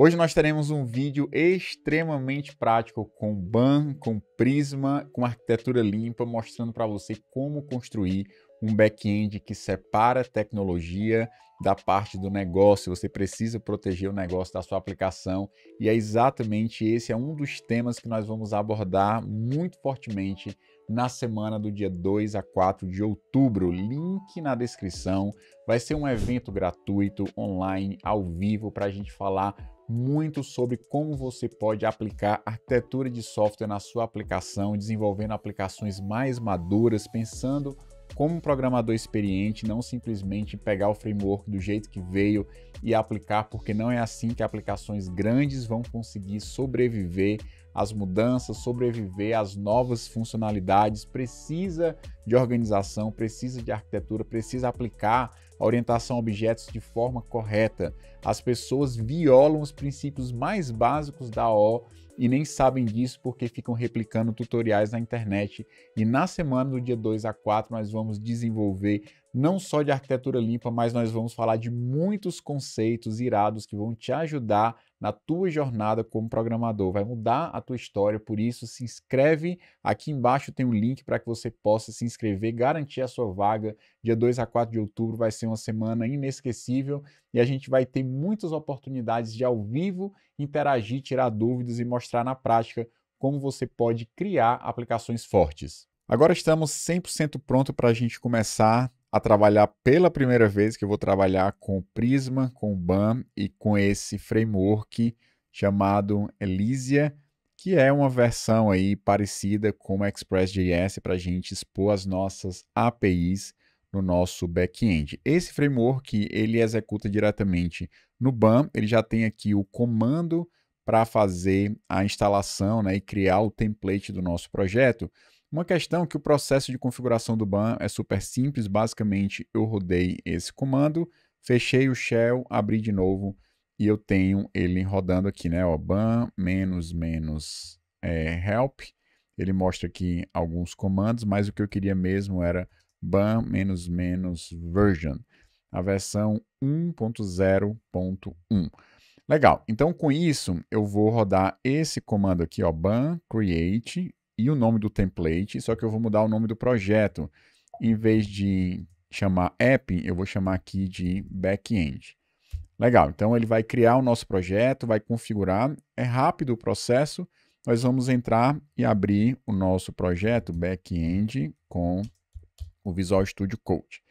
Hoje nós teremos um vídeo extremamente prático com BAM, com Prisma, com arquitetura limpa, mostrando para você como construir um back-end que separa tecnologia da parte do negócio. Você precisa proteger o negócio da sua aplicação e é exatamente esse é um dos temas que nós vamos abordar muito fortemente na semana do dia 2 a 4 de outubro. Link na descrição. Vai ser um evento gratuito, online, ao vivo, para a gente falar muito sobre como você pode aplicar arquitetura de software na sua aplicação, desenvolvendo aplicações mais maduras, pensando como um programador experiente, não simplesmente pegar o framework do jeito que veio e aplicar, porque não é assim que aplicações grandes vão conseguir sobreviver às mudanças, sobreviver às novas funcionalidades. Precisa de organização, precisa de arquitetura, precisa aplicar a orientação a objetos de forma correta. As pessoas violam os princípios mais básicos da O e nem sabem disso porque ficam replicando tutoriais na internet. E na semana do dia 2 a 4 nós vamos desenvolver não só de arquitetura limpa, mas nós vamos falar de muitos conceitos irados que vão te ajudar na tua jornada como programador, vai mudar a tua história, por isso se inscreve, aqui embaixo tem um link para que você possa se inscrever, garantir a sua vaga, dia 2 a 4 de outubro vai ser uma semana inesquecível e a gente vai ter muitas oportunidades de ao vivo interagir, tirar dúvidas e mostrar na prática como você pode criar aplicações fortes. Agora estamos 100% pronto para a gente começar a trabalhar pela primeira vez, que eu vou trabalhar com o Prisma, com o BAM e com esse framework chamado Elysia, que é uma versão aí parecida com o Express.js para a gente expor as nossas APIs no nosso back-end. Esse framework ele executa diretamente no BAM, ele já tem aqui o comando para fazer a instalação né, e criar o template do nosso projeto. Uma questão é que o processo de configuração do BAN é super simples, basicamente eu rodei esse comando, fechei o shell, abri de novo e eu tenho ele rodando aqui, né? o ban menos menos é, help. Ele mostra aqui alguns comandos, mas o que eu queria mesmo era ban menos menos version, a versão 1.0.1. Legal. Então, com isso, eu vou rodar esse comando aqui, ó, ban create e o nome do template, só que eu vou mudar o nome do projeto. Em vez de chamar app, eu vou chamar aqui de backend. Legal. Então, ele vai criar o nosso projeto, vai configurar. É rápido o processo. Nós vamos entrar e abrir o nosso projeto backend com o Visual Studio Code.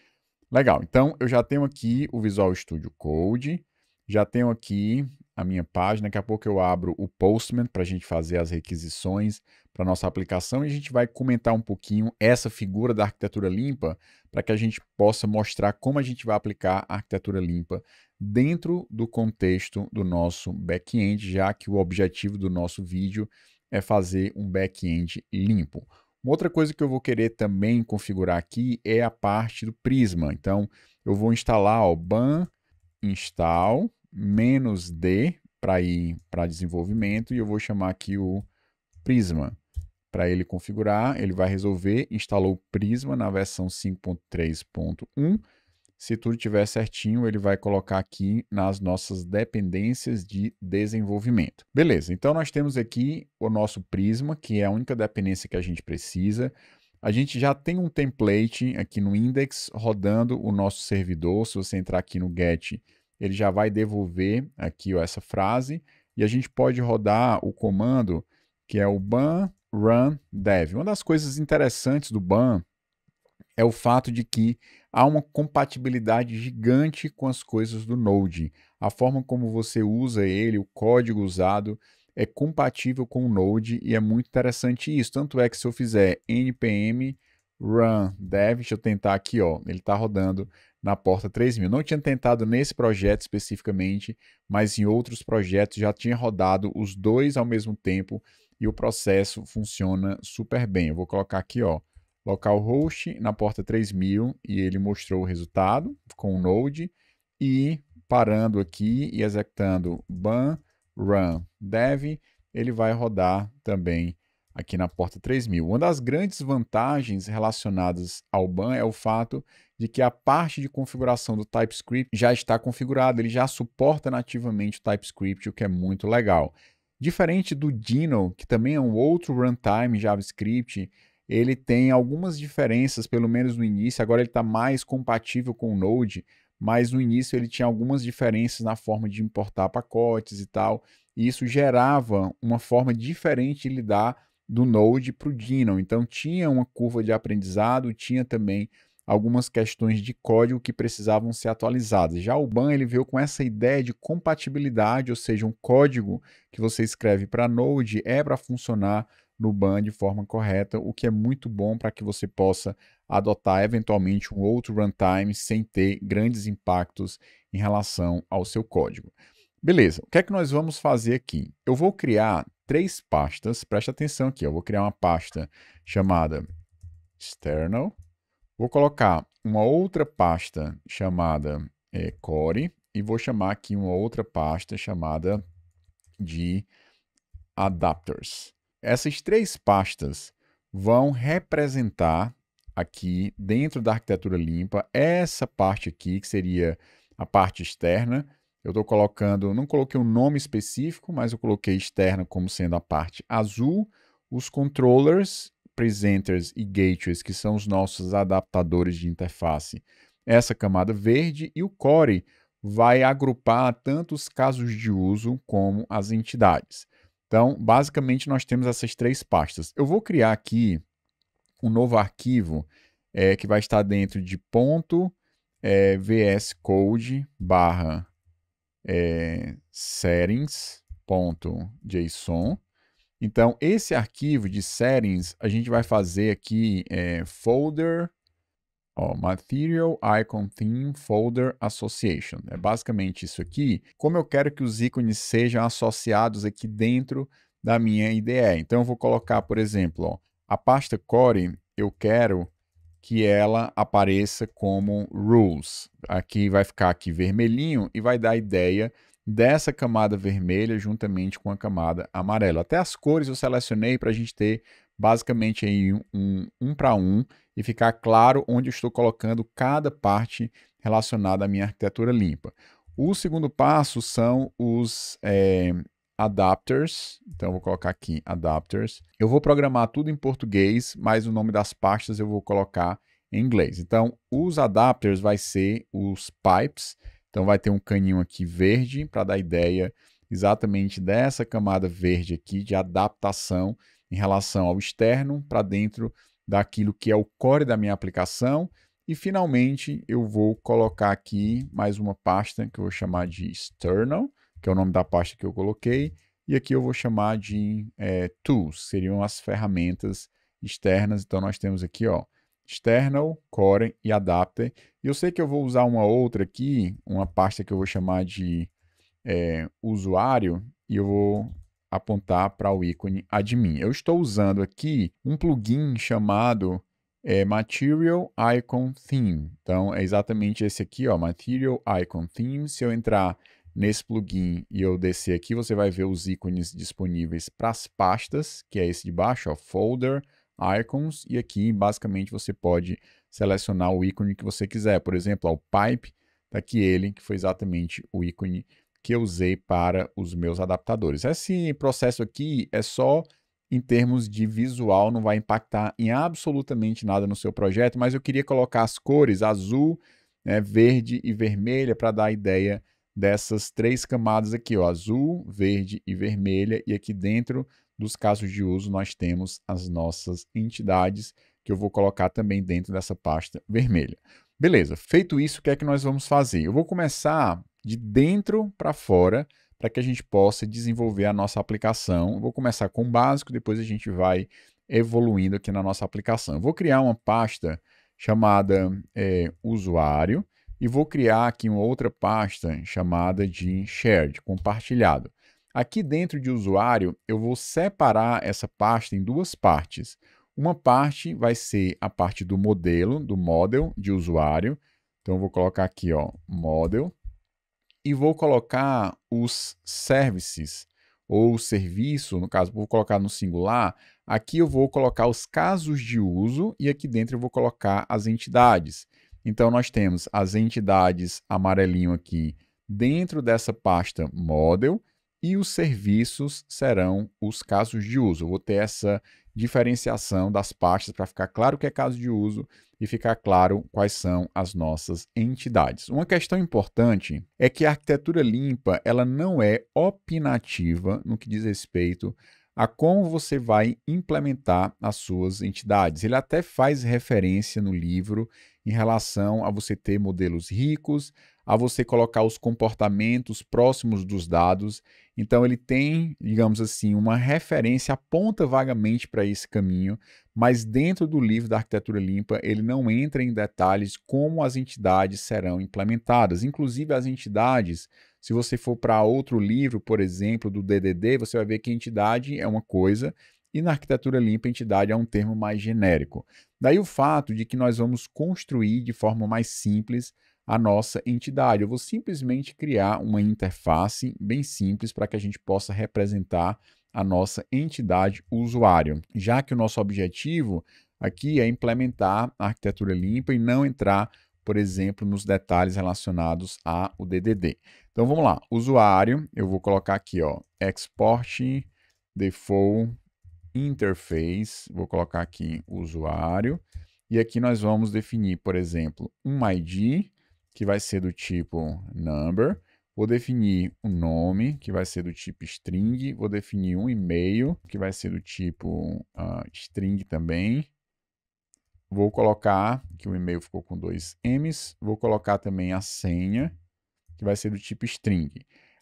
Legal. Então, eu já tenho aqui o Visual Studio Code já tenho aqui a minha página. Daqui a pouco eu abro o Postman para a gente fazer as requisições para nossa aplicação e a gente vai comentar um pouquinho essa figura da arquitetura limpa para que a gente possa mostrar como a gente vai aplicar a arquitetura limpa dentro do contexto do nosso back-end, já que o objetivo do nosso vídeo é fazer um back-end limpo. Uma outra coisa que eu vou querer também configurar aqui é a parte do Prisma. Então, eu vou instalar o ban install menos D para ir para desenvolvimento e eu vou chamar aqui o Prisma. Para ele configurar, ele vai resolver, instalou o Prisma na versão 5.3.1. Se tudo estiver certinho, ele vai colocar aqui nas nossas dependências de desenvolvimento. Beleza, então nós temos aqui o nosso Prisma, que é a única dependência que a gente precisa. A gente já tem um template aqui no index rodando o nosso servidor. Se você entrar aqui no get, ele já vai devolver aqui ó, essa frase e a gente pode rodar o comando que é o ban run dev. Uma das coisas interessantes do ban é o fato de que há uma compatibilidade gigante com as coisas do Node. A forma como você usa ele, o código usado, é compatível com o Node e é muito interessante isso. Tanto é que se eu fizer npm run dev, deixa eu tentar aqui, ó, ele está rodando na porta 3000. mil. Não tinha tentado nesse projeto especificamente, mas em outros projetos já tinha rodado os dois ao mesmo tempo e o processo funciona super bem. Eu vou colocar aqui, ó, localhost na porta 3000 e ele mostrou o resultado com o Node e parando aqui e executando ban run dev, ele vai rodar também aqui na porta 3000. Uma das grandes vantagens relacionadas ao ban é o fato de que a parte de configuração do TypeScript já está configurada, ele já suporta nativamente o TypeScript, o que é muito legal. Diferente do Dino, que também é um outro runtime JavaScript, ele tem algumas diferenças, pelo menos no início, agora ele está mais compatível com o Node, mas no início ele tinha algumas diferenças na forma de importar pacotes e tal, e isso gerava uma forma diferente de lidar do Node para o Dino. Então tinha uma curva de aprendizado, tinha também algumas questões de código que precisavam ser atualizadas. Já o BAN ele veio com essa ideia de compatibilidade, ou seja, um código que você escreve para Node é para funcionar no BAN de forma correta, o que é muito bom para que você possa adotar eventualmente um outro runtime sem ter grandes impactos em relação ao seu código. Beleza, o que é que nós vamos fazer aqui? Eu vou criar três pastas, presta atenção aqui, eu vou criar uma pasta chamada external, Vou colocar uma outra pasta chamada é, Core e vou chamar aqui uma outra pasta chamada de Adapters. Essas três pastas vão representar aqui dentro da arquitetura limpa essa parte aqui que seria a parte externa. Eu estou colocando, não coloquei um nome específico, mas eu coloquei externa como sendo a parte azul, os controllers presenters e gateways, que são os nossos adaptadores de interface. Essa camada verde e o core vai agrupar tanto os casos de uso como as entidades. Então, basicamente, nós temos essas três pastas. Eu vou criar aqui um novo arquivo é, que vai estar dentro de ponto é, vs code barra é, settings.json então, esse arquivo de settings, a gente vai fazer aqui é, folder, ó, material icon theme folder association. É basicamente isso aqui. Como eu quero que os ícones sejam associados aqui dentro da minha IDE. Então, eu vou colocar, por exemplo, ó, a pasta core, eu quero que ela apareça como rules. Aqui vai ficar aqui vermelhinho e vai dar a ideia dessa camada vermelha juntamente com a camada amarela. Até as cores eu selecionei para a gente ter basicamente aí um, um, um para um e ficar claro onde eu estou colocando cada parte relacionada à minha arquitetura limpa. O segundo passo são os é, adapters, então vou colocar aqui adapters. Eu vou programar tudo em português, mas o nome das pastas eu vou colocar em inglês. Então, os adapters vai ser os pipes, então vai ter um caninho aqui verde para dar ideia exatamente dessa camada verde aqui de adaptação em relação ao externo para dentro daquilo que é o core da minha aplicação. E finalmente eu vou colocar aqui mais uma pasta que eu vou chamar de external, que é o nome da pasta que eu coloquei. E aqui eu vou chamar de é, tools, seriam as ferramentas externas. Então nós temos aqui ó, external, core e adapter. E eu sei que eu vou usar uma outra aqui, uma pasta que eu vou chamar de é, usuário, e eu vou apontar para o ícone admin. Eu estou usando aqui um plugin chamado é, Material Icon Theme. Então, é exatamente esse aqui, ó, Material Icon Theme. Se eu entrar nesse plugin e eu descer aqui, você vai ver os ícones disponíveis para as pastas, que é esse de baixo, ó, Folder, Icons, e aqui basicamente você pode selecionar o ícone que você quiser. Por exemplo, o Pipe, está aqui ele, que foi exatamente o ícone que eu usei para os meus adaptadores. Esse processo aqui é só em termos de visual, não vai impactar em absolutamente nada no seu projeto, mas eu queria colocar as cores azul, né, verde e vermelha para dar a ideia dessas três camadas aqui, ó, azul, verde e vermelha, e aqui dentro dos casos de uso, nós temos as nossas entidades, que eu vou colocar também dentro dessa pasta vermelha. Beleza, feito isso, o que é que nós vamos fazer? Eu vou começar de dentro para fora, para que a gente possa desenvolver a nossa aplicação. Eu vou começar com o básico, depois a gente vai evoluindo aqui na nossa aplicação. Eu vou criar uma pasta chamada é, usuário e vou criar aqui uma outra pasta chamada de shared, compartilhado. Aqui dentro de usuário, eu vou separar essa pasta em duas partes. Uma parte vai ser a parte do modelo, do model de usuário. Então, vou colocar aqui, ó, model. E vou colocar os services, ou serviço, no caso, vou colocar no singular. Aqui eu vou colocar os casos de uso e aqui dentro eu vou colocar as entidades. Então, nós temos as entidades amarelinho aqui dentro dessa pasta model e os serviços serão os casos de uso. Eu vou ter essa diferenciação das pastas para ficar claro o que é caso de uso e ficar claro quais são as nossas entidades. Uma questão importante é que a arquitetura limpa ela não é opinativa no que diz respeito a como você vai implementar as suas entidades. Ele até faz referência no livro em relação a você ter modelos ricos, a você colocar os comportamentos próximos dos dados. Então ele tem, digamos assim, uma referência aponta vagamente para esse caminho, mas dentro do livro da arquitetura limpa, ele não entra em detalhes como as entidades serão implementadas, inclusive as entidades se você for para outro livro, por exemplo, do DDD, você vai ver que entidade é uma coisa e na arquitetura limpa, entidade é um termo mais genérico. Daí o fato de que nós vamos construir de forma mais simples a nossa entidade. Eu vou simplesmente criar uma interface bem simples para que a gente possa representar a nossa entidade usuário, já que o nosso objetivo aqui é implementar a arquitetura limpa e não entrar, por exemplo, nos detalhes relacionados ao DDD. Então vamos lá, usuário, eu vou colocar aqui, ó, export default interface, vou colocar aqui usuário, e aqui nós vamos definir, por exemplo, um ID que vai ser do tipo number, vou definir um nome, que vai ser do tipo string, vou definir um e-mail, que vai ser do tipo uh, string também. Vou colocar, que o e-mail ficou com dois M's, vou colocar também a senha, que vai ser do tipo string.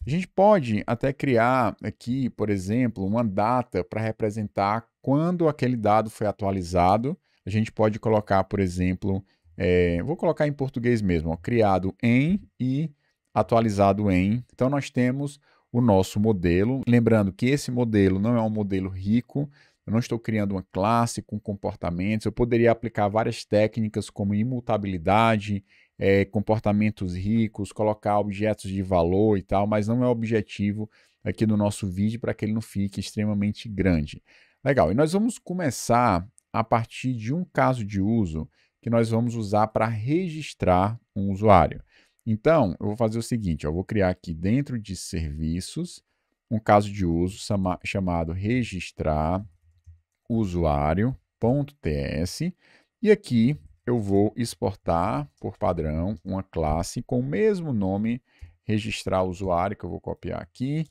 A gente pode até criar aqui, por exemplo, uma data para representar quando aquele dado foi atualizado. A gente pode colocar, por exemplo, é, vou colocar em português mesmo, ó, criado em e atualizado em. Então nós temos o nosso modelo. Lembrando que esse modelo não é um modelo rico, eu não estou criando uma classe com comportamentos, eu poderia aplicar várias técnicas como imutabilidade, é, comportamentos ricos, colocar objetos de valor e tal, mas não é o objetivo aqui do nosso vídeo para que ele não fique extremamente grande. Legal, e nós vamos começar a partir de um caso de uso que nós vamos usar para registrar um usuário. Então, eu vou fazer o seguinte, eu vou criar aqui dentro de serviços um caso de uso chamado registrar usuário.ts e aqui eu vou exportar por padrão uma classe com o mesmo nome registrar usuário que eu vou copiar aqui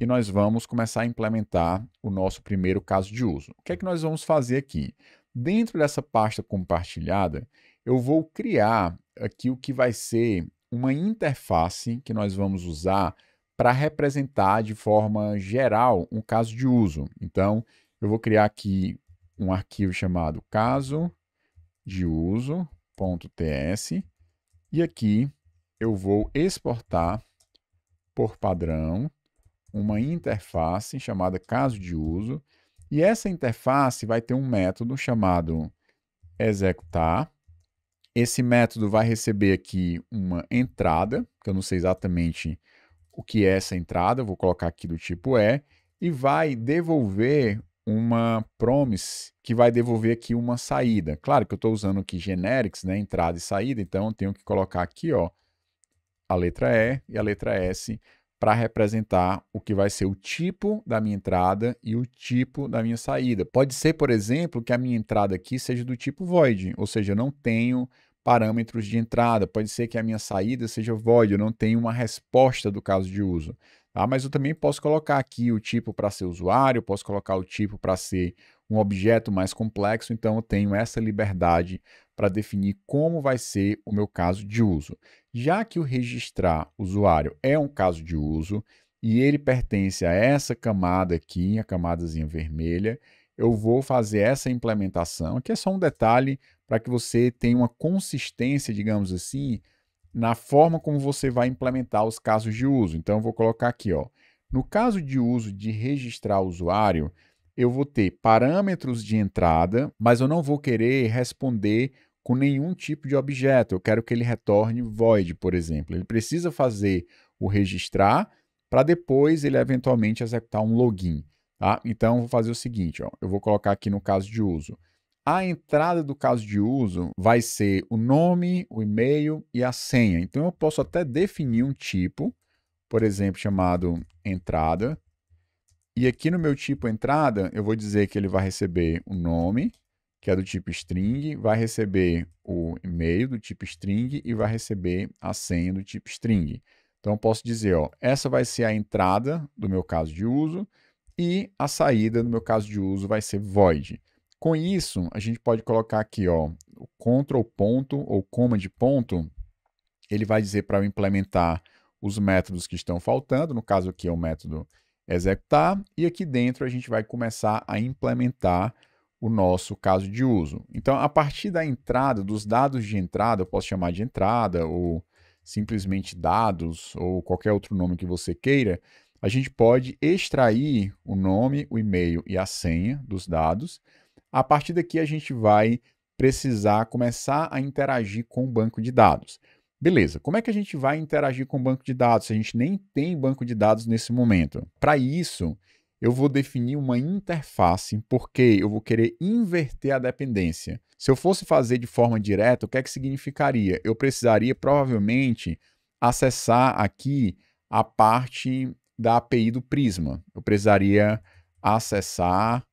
e nós vamos começar a implementar o nosso primeiro caso de uso. O que é que nós vamos fazer aqui? Dentro dessa pasta compartilhada, eu vou criar aqui o que vai ser uma interface que nós vamos usar para representar de forma geral um caso de uso. Então, eu vou criar aqui um arquivo chamado caso de uso.ts e aqui eu vou exportar por padrão uma interface chamada caso de uso e essa interface vai ter um método chamado executar. Esse método vai receber aqui uma entrada, que eu não sei exatamente o que é essa entrada, vou colocar aqui do tipo é, e vai devolver uma promise que vai devolver aqui uma saída. Claro que eu estou usando aqui generics, né, entrada e saída, então eu tenho que colocar aqui ó, a letra E e a letra S para representar o que vai ser o tipo da minha entrada e o tipo da minha saída. Pode ser, por exemplo, que a minha entrada aqui seja do tipo void, ou seja, eu não tenho parâmetros de entrada. Pode ser que a minha saída seja void, eu não tenho uma resposta do caso de uso. Ah, Mas eu também posso colocar aqui o tipo para ser usuário, posso colocar o tipo para ser um objeto mais complexo, então eu tenho essa liberdade para definir como vai ser o meu caso de uso. Já que o registrar usuário é um caso de uso e ele pertence a essa camada aqui, a camadazinha vermelha, eu vou fazer essa implementação, que é só um detalhe para que você tenha uma consistência, digamos assim, na forma como você vai implementar os casos de uso. Então, eu vou colocar aqui, ó. No caso de uso de registrar usuário, eu vou ter parâmetros de entrada, mas eu não vou querer responder com nenhum tipo de objeto. Eu quero que ele retorne void, por exemplo. Ele precisa fazer o registrar para depois ele eventualmente executar um login. Tá? Então, eu vou fazer o seguinte, ó, eu vou colocar aqui no caso de uso a entrada do caso de uso vai ser o nome, o e-mail e a senha. Então eu posso até definir um tipo, por exemplo, chamado entrada. E aqui no meu tipo entrada, eu vou dizer que ele vai receber o nome, que é do tipo string, vai receber o e-mail do tipo string e vai receber a senha do tipo string. Então eu posso dizer, ó, essa vai ser a entrada do meu caso de uso e a saída no meu caso de uso vai ser void. Com isso, a gente pode colocar aqui, ó, o control ponto ou de ponto, ele vai dizer para eu implementar os métodos que estão faltando, no caso aqui é o método executar, e aqui dentro a gente vai começar a implementar o nosso caso de uso. Então, a partir da entrada, dos dados de entrada, eu posso chamar de entrada ou simplesmente dados ou qualquer outro nome que você queira, a gente pode extrair o nome, o e-mail e a senha dos dados a partir daqui a gente vai precisar começar a interagir com o banco de dados. Beleza, como é que a gente vai interagir com o banco de dados se a gente nem tem banco de dados nesse momento? Para isso, eu vou definir uma interface, porque eu vou querer inverter a dependência. Se eu fosse fazer de forma direta, o que é que significaria? Eu precisaria provavelmente acessar aqui a parte da API do Prisma. Eu precisaria acessar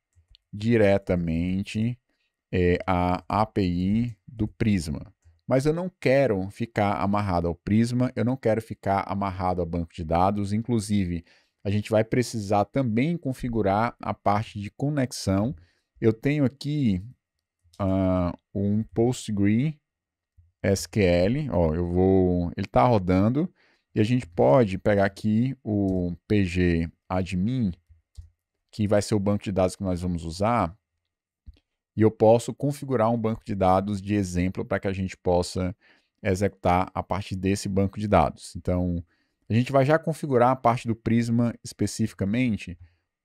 diretamente é, a API do Prisma. Mas eu não quero ficar amarrado ao Prisma, eu não quero ficar amarrado a banco de dados. Inclusive, a gente vai precisar também configurar a parte de conexão. Eu tenho aqui uh, um PostgreSQL. ó, eu vou, ele está rodando e a gente pode pegar aqui o pgadmin. admin que vai ser o banco de dados que nós vamos usar, e eu posso configurar um banco de dados de exemplo para que a gente possa executar a partir desse banco de dados. Então, a gente vai já configurar a parte do Prisma especificamente,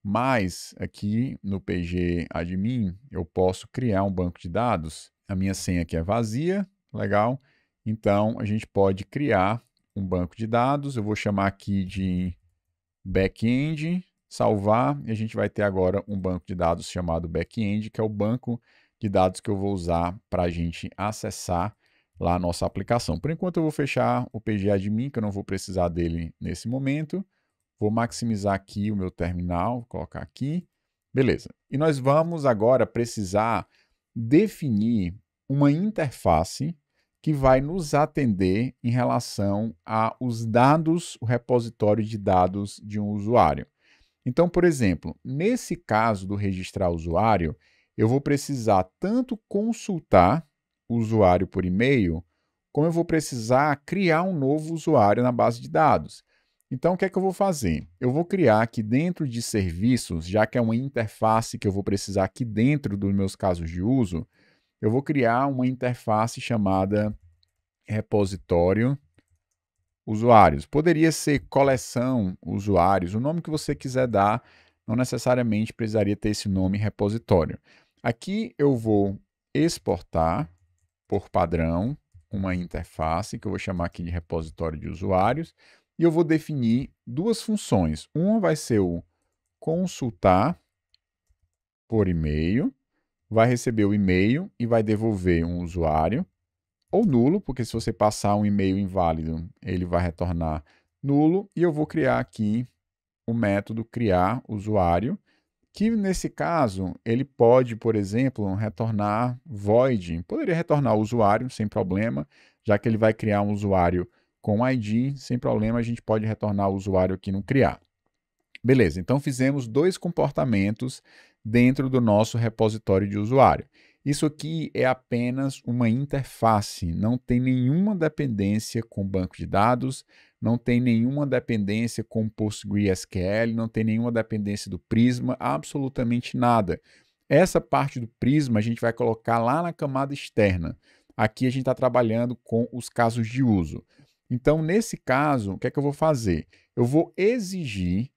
mas aqui no PG Admin eu posso criar um banco de dados. A minha senha aqui é vazia, legal. Então, a gente pode criar um banco de dados. Eu vou chamar aqui de backend salvar e a gente vai ter agora um banco de dados chamado backend, que é o banco de dados que eu vou usar para a gente acessar lá a nossa aplicação. Por enquanto eu vou fechar o pgadmin, que eu não vou precisar dele nesse momento. Vou maximizar aqui o meu terminal, vou colocar aqui. Beleza. E nós vamos agora precisar definir uma interface que vai nos atender em relação aos dados, o repositório de dados de um usuário. Então, por exemplo, nesse caso do registrar usuário, eu vou precisar tanto consultar o usuário por e-mail, como eu vou precisar criar um novo usuário na base de dados. Então, o que é que eu vou fazer? Eu vou criar aqui dentro de serviços, já que é uma interface que eu vou precisar aqui dentro dos meus casos de uso, eu vou criar uma interface chamada repositório usuários. Poderia ser coleção usuários, o nome que você quiser dar, não necessariamente precisaria ter esse nome repositório. Aqui eu vou exportar por padrão uma interface que eu vou chamar aqui de repositório de usuários e eu vou definir duas funções. Uma vai ser o consultar por e-mail, vai receber o e-mail e vai devolver um usuário ou nulo, porque se você passar um e-mail inválido, ele vai retornar nulo. E eu vou criar aqui o método criar usuário, que nesse caso ele pode, por exemplo, retornar void. Poderia retornar o usuário sem problema, já que ele vai criar um usuário com ID, sem problema a gente pode retornar o usuário aqui no criar. Beleza, então fizemos dois comportamentos dentro do nosso repositório de usuário. Isso aqui é apenas uma interface, não tem nenhuma dependência com banco de dados, não tem nenhuma dependência com PostgreSQL, não tem nenhuma dependência do Prisma, absolutamente nada. Essa parte do Prisma a gente vai colocar lá na camada externa. Aqui a gente está trabalhando com os casos de uso. Então, nesse caso, o que é que eu vou fazer? Eu vou exigir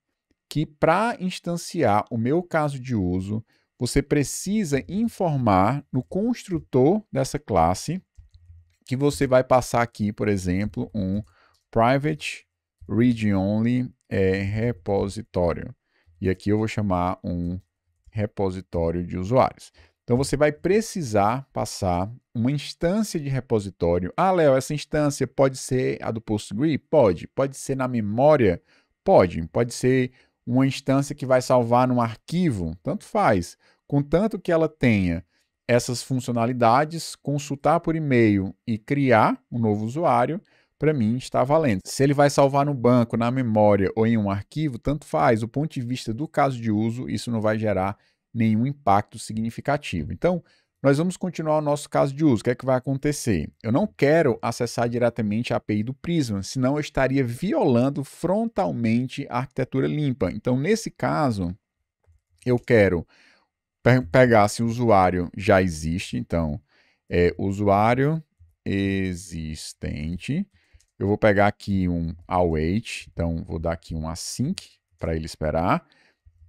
que para instanciar o meu caso de uso, você precisa informar no construtor dessa classe que você vai passar aqui, por exemplo, um private read only é, repositório. E aqui eu vou chamar um repositório de usuários. Então você vai precisar passar uma instância de repositório. Ah, Léo, essa instância pode ser a do PostgreSQL? Pode. Pode ser na memória? Pode. Pode ser uma instância que vai salvar num arquivo? Tanto faz. Contanto que ela tenha essas funcionalidades, consultar por e-mail e criar um novo usuário, para mim está valendo. Se ele vai salvar no banco, na memória ou em um arquivo, tanto faz. O ponto de vista do caso de uso, isso não vai gerar nenhum impacto significativo. Então, nós vamos continuar o nosso caso de uso. O que é que vai acontecer? Eu não quero acessar diretamente a API do Prisma, senão eu estaria violando frontalmente a arquitetura limpa. Então, nesse caso, eu quero pegar se o usuário já existe, então é usuário existente. Eu vou pegar aqui um await, então vou dar aqui um async para ele esperar.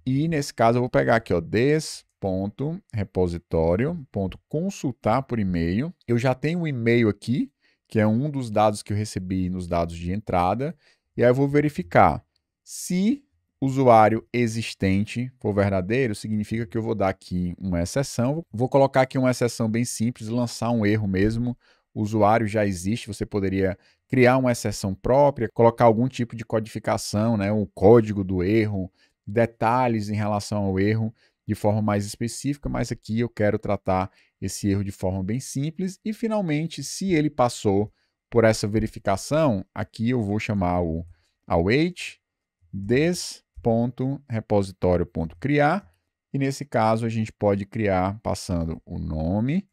E nesse caso eu vou pegar aqui, ó, this ponto repositório ponto consultar por e-mail. Eu já tenho um e-mail aqui, que é um dos dados que eu recebi nos dados de entrada, e aí eu vou verificar se usuário existente for verdadeiro, significa que eu vou dar aqui uma exceção. Vou colocar aqui uma exceção bem simples, lançar um erro mesmo. O usuário já existe, você poderia criar uma exceção própria, colocar algum tipo de codificação, né, O código do erro, detalhes em relação ao erro de forma mais específica, mas aqui eu quero tratar esse erro de forma bem simples. E finalmente, se ele passou por essa verificação, aqui eu vou chamar o await this repositório.criar. E nesse caso, a gente pode criar passando o nome,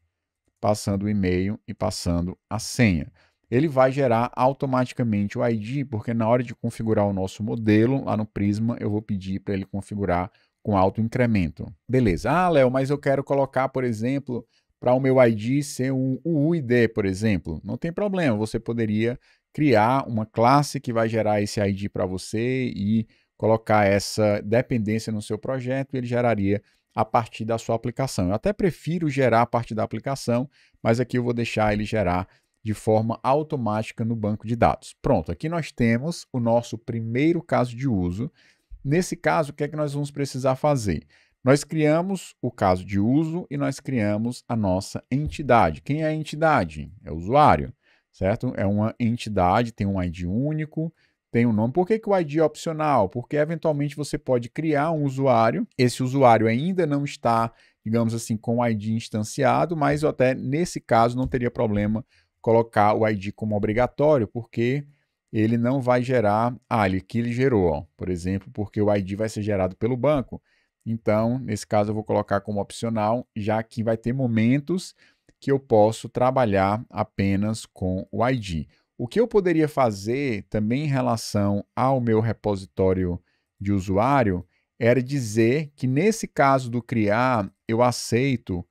passando o e-mail e passando a senha. Ele vai gerar automaticamente o ID, porque na hora de configurar o nosso modelo, lá no Prisma, eu vou pedir para ele configurar com alto incremento. Beleza. Ah, Léo, mas eu quero colocar, por exemplo, para o meu ID ser um UID, por exemplo. Não tem problema, você poderia criar uma classe que vai gerar esse ID para você e colocar essa dependência no seu projeto e ele geraria a partir da sua aplicação. Eu até prefiro gerar a partir da aplicação, mas aqui eu vou deixar ele gerar de forma automática no banco de dados. Pronto, aqui nós temos o nosso primeiro caso de uso. Nesse caso, o que é que nós vamos precisar fazer? Nós criamos o caso de uso e nós criamos a nossa entidade. Quem é a entidade? É o usuário, certo? É uma entidade, tem um ID único, tem um nome. Por que, que o ID é opcional? Porque eventualmente você pode criar um usuário, esse usuário ainda não está, digamos assim, com o ID instanciado, mas até nesse caso não teria problema colocar o ID como obrigatório, porque ele não vai gerar, ah, que ele gerou, ó, por exemplo, porque o ID vai ser gerado pelo banco. Então, nesse caso, eu vou colocar como opcional, já que vai ter momentos que eu posso trabalhar apenas com o ID. O que eu poderia fazer também em relação ao meu repositório de usuário era dizer que nesse caso do criar, eu aceito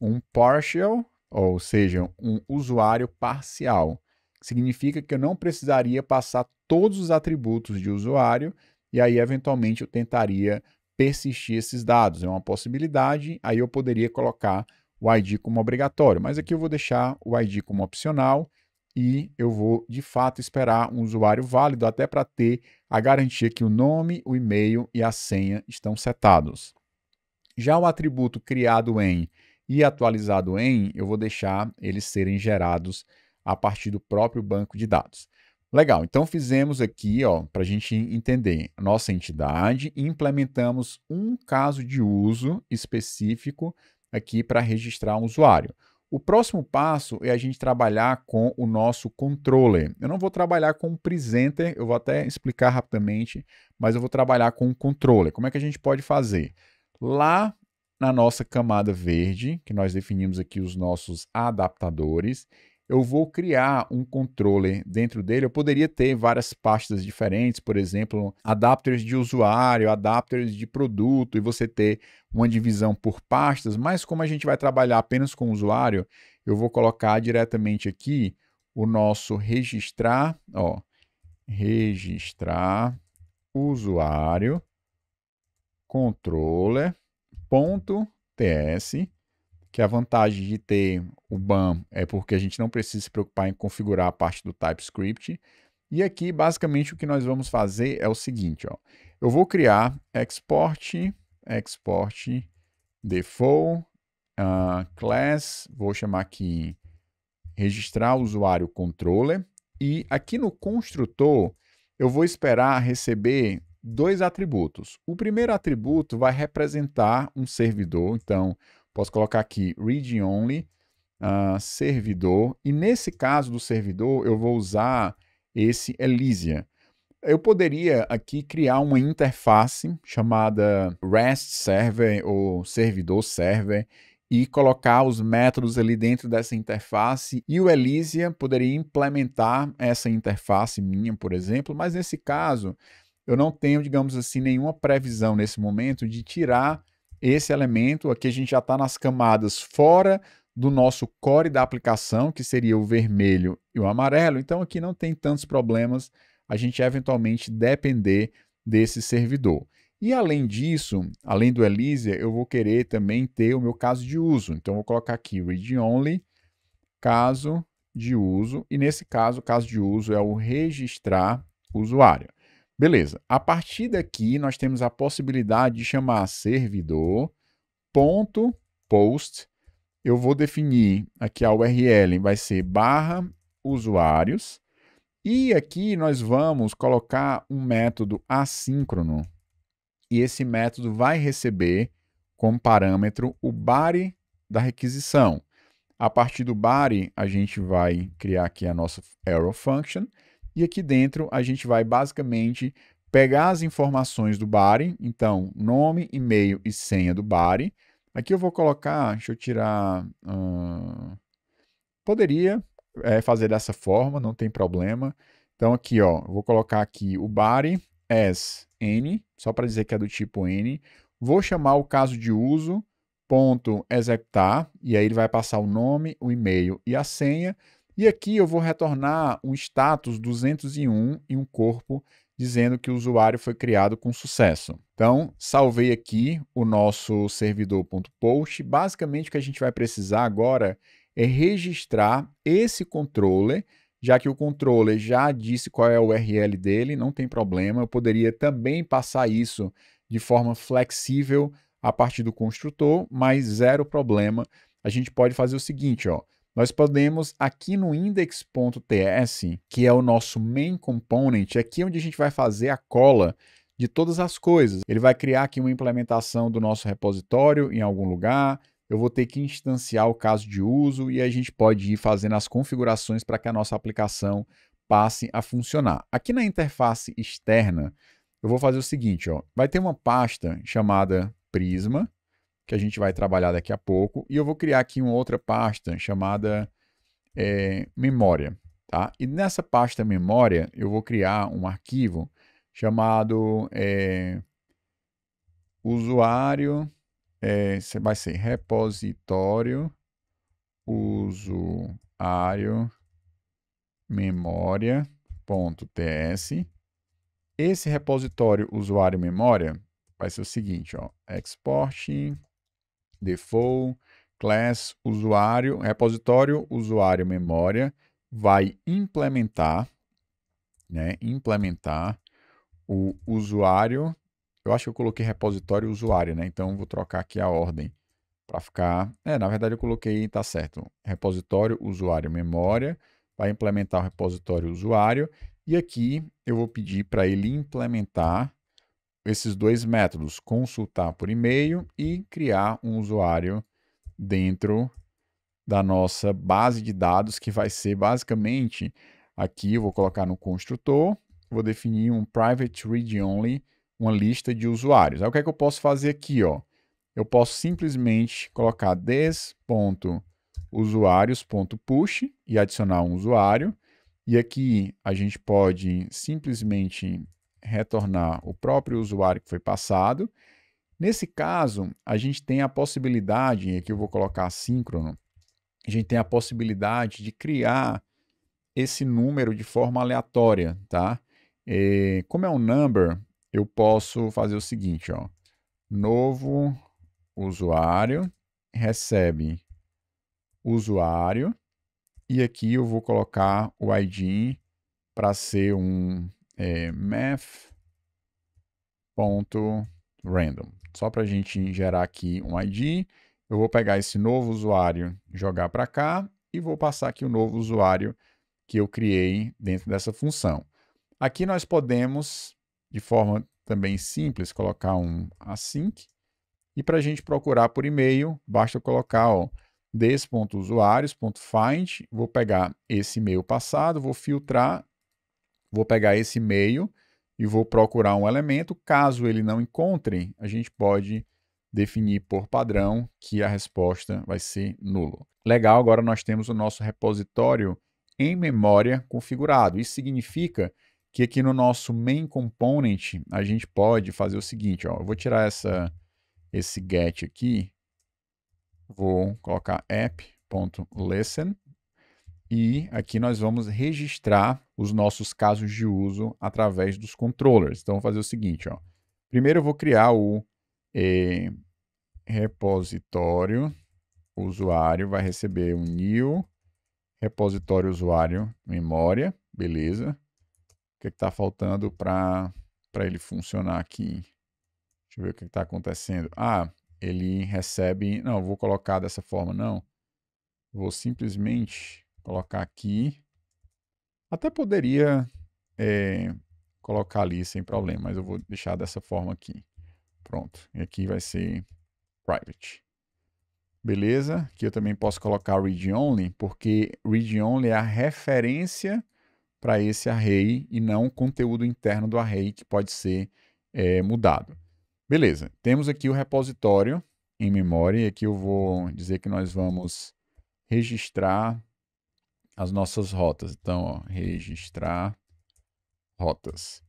um partial, ou seja, um usuário parcial. Significa que eu não precisaria passar todos os atributos de usuário e aí eventualmente eu tentaria persistir esses dados. É uma possibilidade, aí eu poderia colocar o ID como obrigatório, mas aqui eu vou deixar o ID como opcional e eu vou de fato esperar um usuário válido até para ter a garantia que o nome, o e-mail e a senha estão setados. Já o atributo criado em e atualizado em, eu vou deixar eles serem gerados a partir do próprio banco de dados. Legal, então fizemos aqui para a gente entender nossa entidade e implementamos um caso de uso específico aqui para registrar um usuário. O próximo passo é a gente trabalhar com o nosso controller. Eu não vou trabalhar com o presenter, eu vou até explicar rapidamente, mas eu vou trabalhar com o controller. Como é que a gente pode fazer? Lá na nossa camada verde, que nós definimos aqui os nossos adaptadores, eu vou criar um controller dentro dele. Eu poderia ter várias pastas diferentes, por exemplo, adapters de usuário, adapters de produto, e você ter uma divisão por pastas, mas como a gente vai trabalhar apenas com o usuário, eu vou colocar diretamente aqui o nosso registrar, ó, registrar usuário controller.ts que a vantagem de ter o BAM é porque a gente não precisa se preocupar em configurar a parte do TypeScript. E aqui, basicamente, o que nós vamos fazer é o seguinte, ó. Eu vou criar export, export default, uh, class, vou chamar aqui registrar usuário controller. E aqui no construtor, eu vou esperar receber dois atributos. O primeiro atributo vai representar um servidor, então Posso colocar aqui read only, uh, servidor. E nesse caso do servidor, eu vou usar esse Elysia. Eu poderia aqui criar uma interface chamada REST Server ou servidor server e colocar os métodos ali dentro dessa interface e o Elysia poderia implementar essa interface minha, por exemplo, mas nesse caso eu não tenho, digamos assim, nenhuma previsão nesse momento de tirar esse elemento aqui a gente já está nas camadas fora do nosso core da aplicação, que seria o vermelho e o amarelo. Então aqui não tem tantos problemas a gente eventualmente depender desse servidor. E além disso, além do Elysia, eu vou querer também ter o meu caso de uso. Então vou colocar aqui read only, caso de uso, e nesse caso, o caso de uso é o registrar usuário. Beleza. A partir daqui, nós temos a possibilidade de chamar servidor.post. Eu vou definir aqui a URL, vai ser barra usuários. E aqui nós vamos colocar um método assíncrono. E esse método vai receber como parâmetro o body da requisição. A partir do body, a gente vai criar aqui a nossa arrow function e aqui dentro a gente vai basicamente pegar as informações do Bari, então nome, e-mail e senha do Bari. Aqui eu vou colocar, deixa eu tirar... Ah, poderia é, fazer dessa forma, não tem problema. Então aqui, ó, vou colocar aqui o Bari as N, só para dizer que é do tipo N. Vou chamar o caso de uso, ponto executar, e aí ele vai passar o nome, o e-mail e a senha. E aqui eu vou retornar um status 201 e um corpo dizendo que o usuário foi criado com sucesso. Então, salvei aqui o nosso servidor.post. Basicamente, o que a gente vai precisar agora é registrar esse controller, já que o controller já disse qual é a URL dele, não tem problema. Eu poderia também passar isso de forma flexível a partir do construtor, mas zero problema. A gente pode fazer o seguinte, ó. Nós podemos aqui no index.ts, que é o nosso main component, aqui é onde a gente vai fazer a cola de todas as coisas. Ele vai criar aqui uma implementação do nosso repositório em algum lugar, eu vou ter que instanciar o caso de uso e a gente pode ir fazendo as configurações para que a nossa aplicação passe a funcionar. Aqui na interface externa, eu vou fazer o seguinte, ó, vai ter uma pasta chamada Prisma, que a gente vai trabalhar daqui a pouco. E eu vou criar aqui uma outra pasta chamada é, memória. Tá? E nessa pasta memória, eu vou criar um arquivo chamado é, usuário, é, vai ser repositório, usuário, memória.ts. Esse repositório usuário memória vai ser o seguinte, ó, export default, class, usuário, repositório, usuário, memória, vai implementar, né, implementar o usuário, eu acho que eu coloquei repositório usuário, né, então vou trocar aqui a ordem para ficar, é, na verdade eu coloquei, tá certo, repositório, usuário, memória, vai implementar o repositório usuário, e aqui eu vou pedir para ele implementar esses dois métodos, consultar por e-mail e criar um usuário dentro da nossa base de dados, que vai ser basicamente aqui. Eu vou colocar no construtor, vou definir um private read only, uma lista de usuários. Aí o que é que eu posso fazer aqui? Ó? Eu posso simplesmente colocar des.usuários.push e adicionar um usuário. E aqui a gente pode simplesmente retornar o próprio usuário que foi passado. Nesse caso, a gente tem a possibilidade, e aqui eu vou colocar assíncrono, a gente tem a possibilidade de criar esse número de forma aleatória, tá? E, é, como é um number, eu posso fazer o seguinte, ó. Novo usuário recebe usuário e aqui eu vou colocar o ID para ser um é math.random. Só para a gente gerar aqui um ID, eu vou pegar esse novo usuário, jogar para cá e vou passar aqui o novo usuário que eu criei dentro dessa função. Aqui nós podemos, de forma também simples, colocar um async. E para a gente procurar por e-mail, basta colocar des.usuários.find, vou pegar esse e-mail passado, vou filtrar Vou pegar esse meio e vou procurar um elemento. Caso ele não encontre, a gente pode definir por padrão que a resposta vai ser nulo. Legal, agora nós temos o nosso repositório em memória configurado. Isso significa que aqui no nosso main component a gente pode fazer o seguinte, ó, eu vou tirar essa, esse get aqui, vou colocar app.listen, e aqui nós vamos registrar os nossos casos de uso através dos controllers. Então, vou fazer o seguinte. Ó. Primeiro, eu vou criar o eh, repositório usuário, vai receber um new repositório usuário memória, beleza. O que é está faltando para ele funcionar aqui? Deixa eu ver o que é está acontecendo. Ah, ele recebe... Não, vou colocar dessa forma, não. Vou simplesmente Colocar aqui. Até poderia é, colocar ali sem problema, mas eu vou deixar dessa forma aqui. Pronto. E aqui vai ser private. Beleza? Aqui eu também posso colocar read only, porque read only é a referência para esse array e não conteúdo interno do array que pode ser é, mudado. Beleza, temos aqui o repositório em memória e aqui eu vou dizer que nós vamos registrar as nossas rotas. Então, ó, registrar rotas.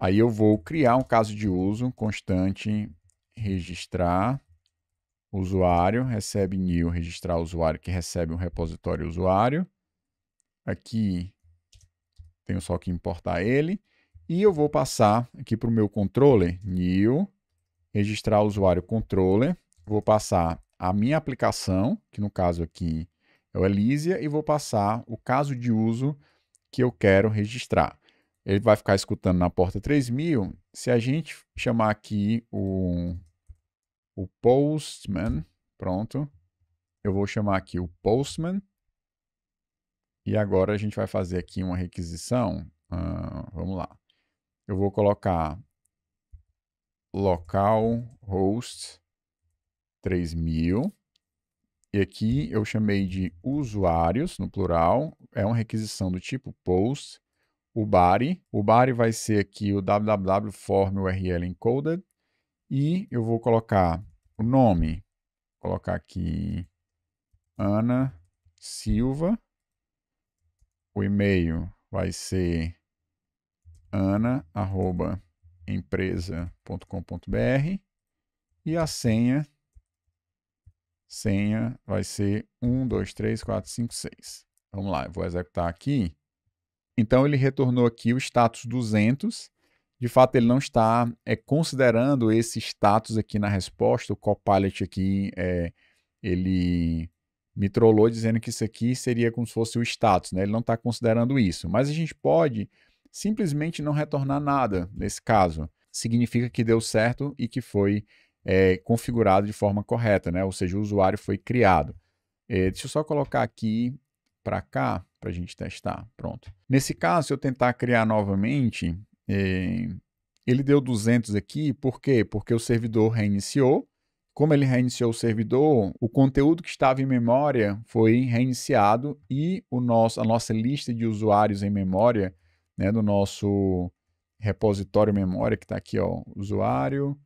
Aí eu vou criar um caso de uso constante registrar usuário, recebe new, registrar usuário que recebe um repositório usuário. Aqui tenho só que importar ele. E eu vou passar aqui para o meu controller, new, registrar usuário controller. Vou passar a minha aplicação, que no caso aqui é o Elysia, e vou passar o caso de uso que eu quero registrar. Ele vai ficar escutando na porta 3000. Se a gente chamar aqui o, o postman, pronto, eu vou chamar aqui o postman. E agora a gente vai fazer aqui uma requisição. Ah, vamos lá. Eu vou colocar localhost 3000 e aqui eu chamei de usuários, no plural, é uma requisição do tipo post, o body. O body vai ser aqui o www.form.url.encoded, e eu vou colocar o nome, vou colocar aqui Ana Silva. O e-mail vai ser ana@empresa.com.br e a senha senha vai ser 1, 2, 3, 4, 5, 6. Vamos lá, eu vou executar aqui. Então, ele retornou aqui o status 200. De fato, ele não está é, considerando esse status aqui na resposta. O Copilot aqui, é, ele me trollou dizendo que isso aqui seria como se fosse o status. Né? Ele não está considerando isso. Mas a gente pode simplesmente não retornar nada nesse caso. Significa que deu certo e que foi é, configurado de forma correta, né? Ou seja, o usuário foi criado. É, deixa eu só colocar aqui para cá para a gente testar. Pronto. Nesse caso, se eu tentar criar novamente, é, ele deu 200 aqui, por quê? Porque o servidor reiniciou. Como ele reiniciou o servidor, o conteúdo que estava em memória foi reiniciado e o nosso, a nossa lista de usuários em memória, né, do nosso repositório memória, que está aqui, ó, usuário,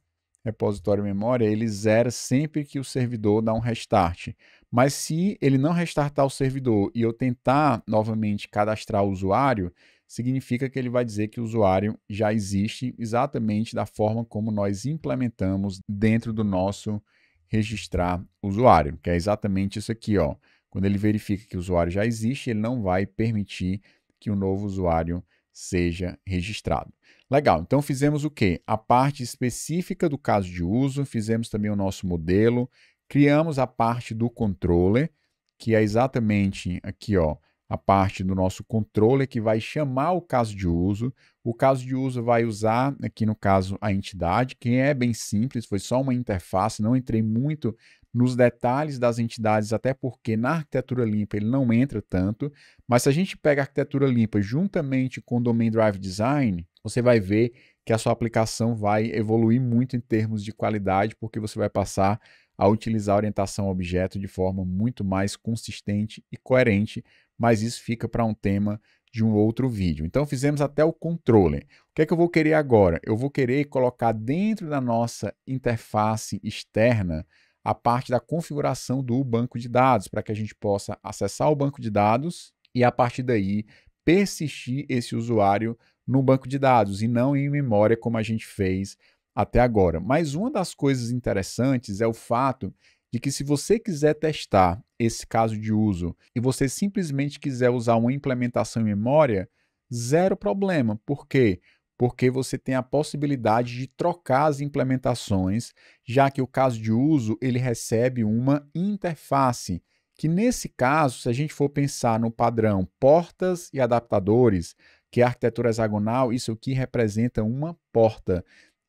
repositório memória, ele zera sempre que o servidor dá um restart. Mas se ele não restartar o servidor e eu tentar novamente cadastrar o usuário, significa que ele vai dizer que o usuário já existe exatamente da forma como nós implementamos dentro do nosso registrar usuário, que é exatamente isso aqui, ó. Quando ele verifica que o usuário já existe, ele não vai permitir que o um novo usuário seja registrado. Legal, então fizemos o quê? A parte específica do caso de uso, fizemos também o nosso modelo, criamos a parte do controller, que é exatamente aqui, ó, a parte do nosso controller que vai chamar o caso de uso. O caso de uso vai usar, aqui no caso, a entidade, que é bem simples, foi só uma interface, não entrei muito nos detalhes das entidades, até porque na arquitetura limpa ele não entra tanto, mas se a gente pega a arquitetura limpa juntamente com o Domain Drive Design, você vai ver que a sua aplicação vai evoluir muito em termos de qualidade, porque você vai passar a utilizar a orientação objeto de forma muito mais consistente e coerente, mas isso fica para um tema de um outro vídeo. Então fizemos até o controller. O que é que eu vou querer agora? Eu vou querer colocar dentro da nossa interface externa a parte da configuração do banco de dados, para que a gente possa acessar o banco de dados e a partir daí persistir esse usuário no banco de dados e não em memória como a gente fez até agora. Mas uma das coisas interessantes é o fato de que se você quiser testar esse caso de uso e você simplesmente quiser usar uma implementação em memória, zero problema. Por quê? Porque você tem a possibilidade de trocar as implementações, já que o caso de uso ele recebe uma interface, que nesse caso, se a gente for pensar no padrão portas e adaptadores, que é a arquitetura hexagonal, isso aqui representa uma porta.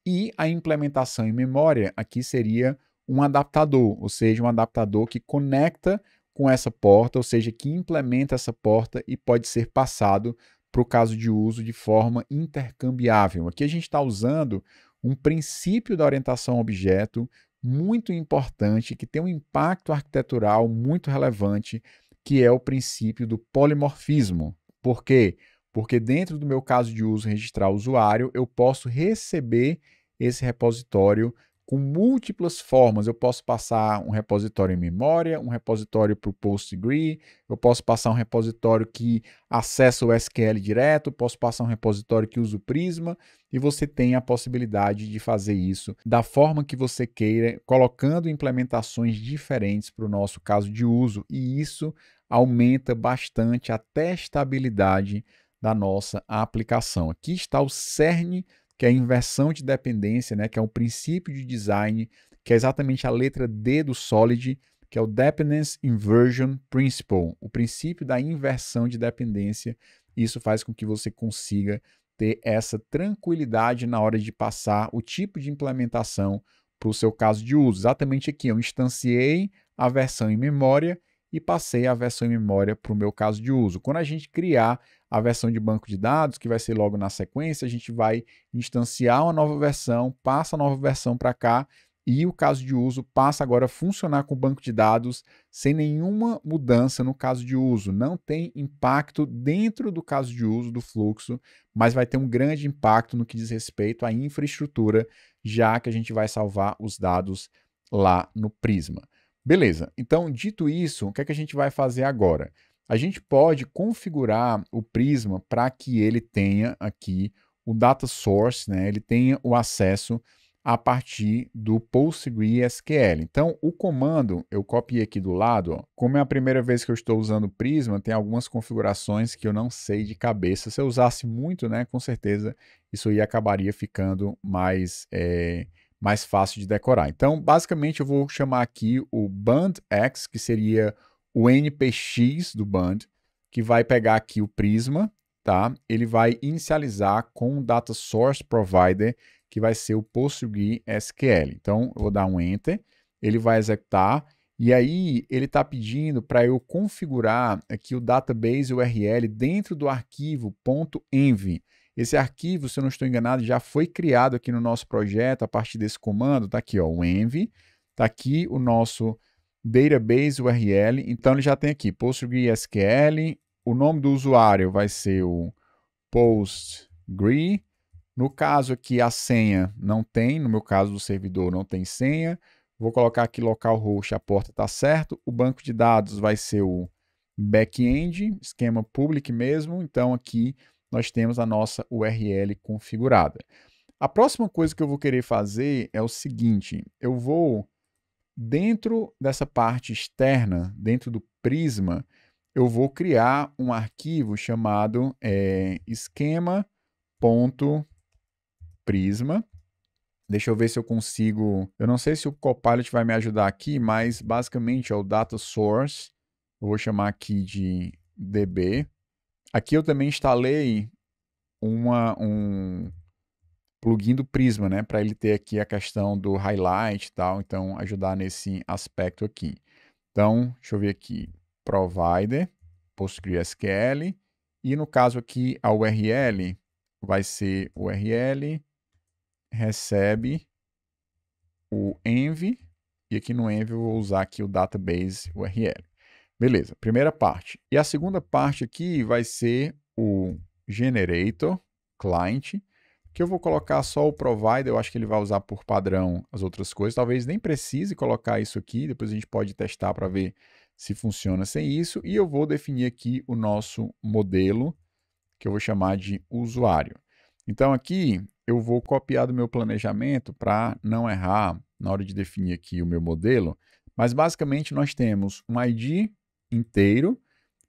E a implementação em memória aqui seria um adaptador, ou seja, um adaptador que conecta com essa porta, ou seja, que implementa essa porta e pode ser passado para o caso de uso de forma intercambiável. Aqui a gente está usando um princípio da orientação a objeto muito importante, que tem um impacto arquitetural muito relevante, que é o princípio do polimorfismo. Por quê? Porque porque dentro do meu caso de uso registrar usuário, eu posso receber esse repositório com múltiplas formas. Eu posso passar um repositório em memória, um repositório para o Postgre, eu posso passar um repositório que acessa o SQL direto, posso passar um repositório que usa o Prisma, e você tem a possibilidade de fazer isso da forma que você queira, colocando implementações diferentes para o nosso caso de uso, e isso aumenta bastante a testabilidade da nossa aplicação. Aqui está o cerne, que é a inversão de dependência, né, que é o um princípio de design, que é exatamente a letra D do SOLID, que é o Dependence Inversion Principle, o princípio da inversão de dependência. Isso faz com que você consiga ter essa tranquilidade na hora de passar o tipo de implementação para o seu caso de uso. Exatamente aqui, eu instanciei a versão em memória e passei a versão em memória para o meu caso de uso. Quando a gente criar a versão de banco de dados, que vai ser logo na sequência, a gente vai instanciar uma nova versão, passa a nova versão para cá e o caso de uso passa agora a funcionar com o banco de dados sem nenhuma mudança no caso de uso. Não tem impacto dentro do caso de uso do fluxo, mas vai ter um grande impacto no que diz respeito à infraestrutura, já que a gente vai salvar os dados lá no Prisma. Beleza, então dito isso, o que, é que a gente vai fazer agora? A gente pode configurar o Prisma para que ele tenha aqui o data source, né? ele tenha o acesso a partir do PostgreSQL. Então, o comando, eu copiei aqui do lado, ó. como é a primeira vez que eu estou usando o Prisma, tem algumas configurações que eu não sei de cabeça. Se eu usasse muito, né, com certeza, isso aí acabaria ficando mais... É mais fácil de decorar. Então, basicamente, eu vou chamar aqui o band X, que seria o NPX do band, que vai pegar aqui o prisma, tá? Ele vai inicializar com o data source provider, que vai ser o PostgreSQL. Então, eu vou dar um enter, ele vai executar e aí ele está pedindo para eu configurar aqui o database URL dentro do arquivo .env. Esse arquivo, se eu não estou enganado, já foi criado aqui no nosso projeto a partir desse comando. Está aqui ó, o env, está aqui o nosso database URL. Então ele já tem aqui PostgreSQL. O nome do usuário vai ser o Postgre. No caso aqui, a senha não tem, no meu caso do servidor não tem senha. Vou colocar aqui localhost, a porta está certo. O banco de dados vai ser o backend, esquema public mesmo. Então aqui nós temos a nossa URL configurada. A próxima coisa que eu vou querer fazer é o seguinte, eu vou dentro dessa parte externa, dentro do Prisma, eu vou criar um arquivo chamado é, esquema.prisma. Deixa eu ver se eu consigo. Eu não sei se o Copilot vai me ajudar aqui, mas basicamente é o data source. Eu vou chamar aqui de db Aqui eu também instalei uma, um plugin do Prisma, né? Para ele ter aqui a questão do highlight e tal. Então, ajudar nesse aspecto aqui. Então, deixa eu ver aqui. Provider, PostgreSQL. E no caso aqui, a URL vai ser URL recebe o env. E aqui no env eu vou usar aqui o database URL. Beleza, primeira parte. E a segunda parte aqui vai ser o generator, client, que eu vou colocar só o provider, eu acho que ele vai usar por padrão as outras coisas. Talvez nem precise colocar isso aqui, depois a gente pode testar para ver se funciona sem isso. E eu vou definir aqui o nosso modelo, que eu vou chamar de usuário. Então aqui eu vou copiar do meu planejamento para não errar na hora de definir aqui o meu modelo. Mas basicamente nós temos um ID inteiro,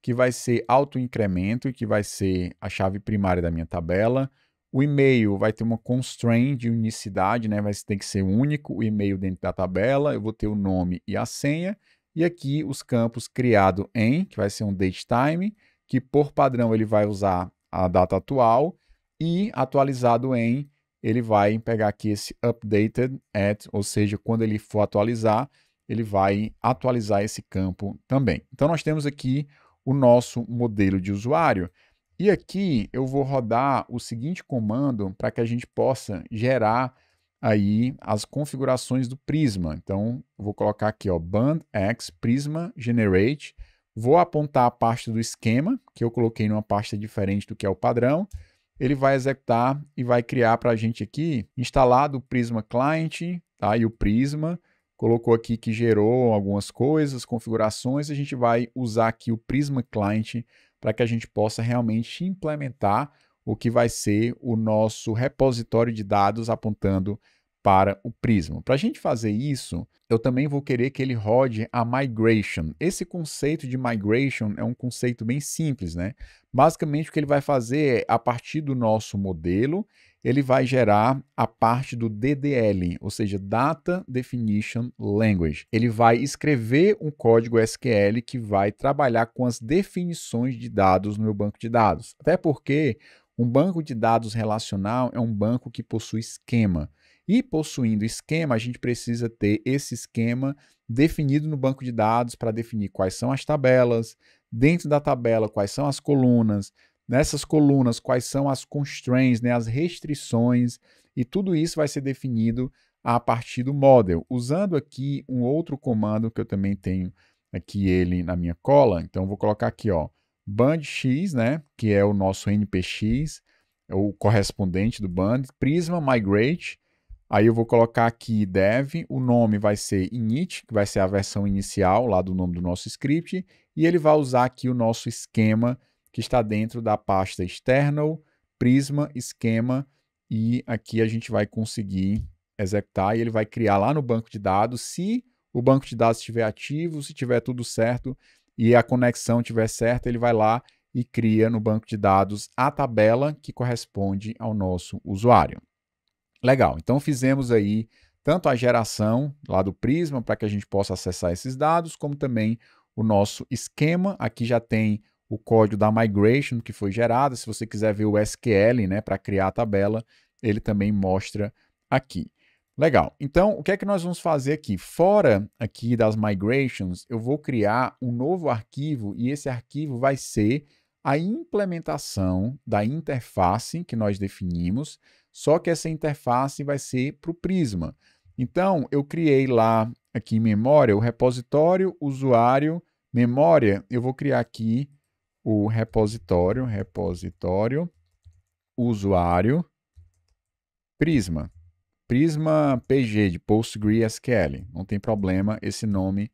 que vai ser autoincremento e que vai ser a chave primária da minha tabela. O e-mail vai ter uma constraint de unicidade, né? Vai ter que ser único o e-mail dentro da tabela. Eu vou ter o nome e a senha. E aqui os campos criado em, que vai ser um date time, que por padrão ele vai usar a data atual e atualizado em, ele vai pegar aqui esse updated at, ou seja, quando ele for atualizar, ele vai atualizar esse campo também. Então, nós temos aqui o nosso modelo de usuário. E aqui eu vou rodar o seguinte comando para que a gente possa gerar aí as configurações do Prisma. Então, vou colocar aqui, ó, band x prisma generate. Vou apontar a pasta do esquema, que eu coloquei numa pasta diferente do que é o padrão. Ele vai executar e vai criar para a gente aqui, instalado o Prisma Client tá? e o Prisma colocou aqui que gerou algumas coisas, configurações, a gente vai usar aqui o Prisma Client para que a gente possa realmente implementar o que vai ser o nosso repositório de dados apontando para o Prisma. Para a gente fazer isso, eu também vou querer que ele rode a migration. Esse conceito de migration é um conceito bem simples, né? Basicamente, o que ele vai fazer é, a partir do nosso modelo, ele vai gerar a parte do DDL, ou seja, Data Definition Language. Ele vai escrever um código SQL que vai trabalhar com as definições de dados no meu banco de dados. Até porque um banco de dados relacional é um banco que possui esquema. E possuindo esquema, a gente precisa ter esse esquema definido no banco de dados para definir quais são as tabelas, dentro da tabela, quais são as colunas, nessas colunas, quais são as constraints, né, as restrições, e tudo isso vai ser definido a partir do model. Usando aqui um outro comando que eu também tenho aqui ele na minha cola, então vou colocar aqui, ó, bandx, né, que é o nosso npx, é o correspondente do band, prisma migrate, Aí eu vou colocar aqui dev, o nome vai ser init, que vai ser a versão inicial lá do nome do nosso script, e ele vai usar aqui o nosso esquema que está dentro da pasta external, prisma, esquema, e aqui a gente vai conseguir executar e ele vai criar lá no banco de dados, se o banco de dados estiver ativo, se tiver tudo certo e a conexão estiver certa, ele vai lá e cria no banco de dados a tabela que corresponde ao nosso usuário. Legal, então fizemos aí tanto a geração lá do Prisma para que a gente possa acessar esses dados, como também o nosso esquema. Aqui já tem o código da migration que foi gerado. Se você quiser ver o SQL né, para criar a tabela, ele também mostra aqui. Legal. Então, o que é que nós vamos fazer aqui? Fora aqui das migrations, eu vou criar um novo arquivo e esse arquivo vai ser a implementação da interface que nós definimos, só que essa interface vai ser para o Prisma. Então, eu criei lá, aqui em memória, o repositório usuário memória. Eu vou criar aqui o repositório, repositório usuário Prisma. Prisma PG de PostgreSQL. Não tem problema, esse nome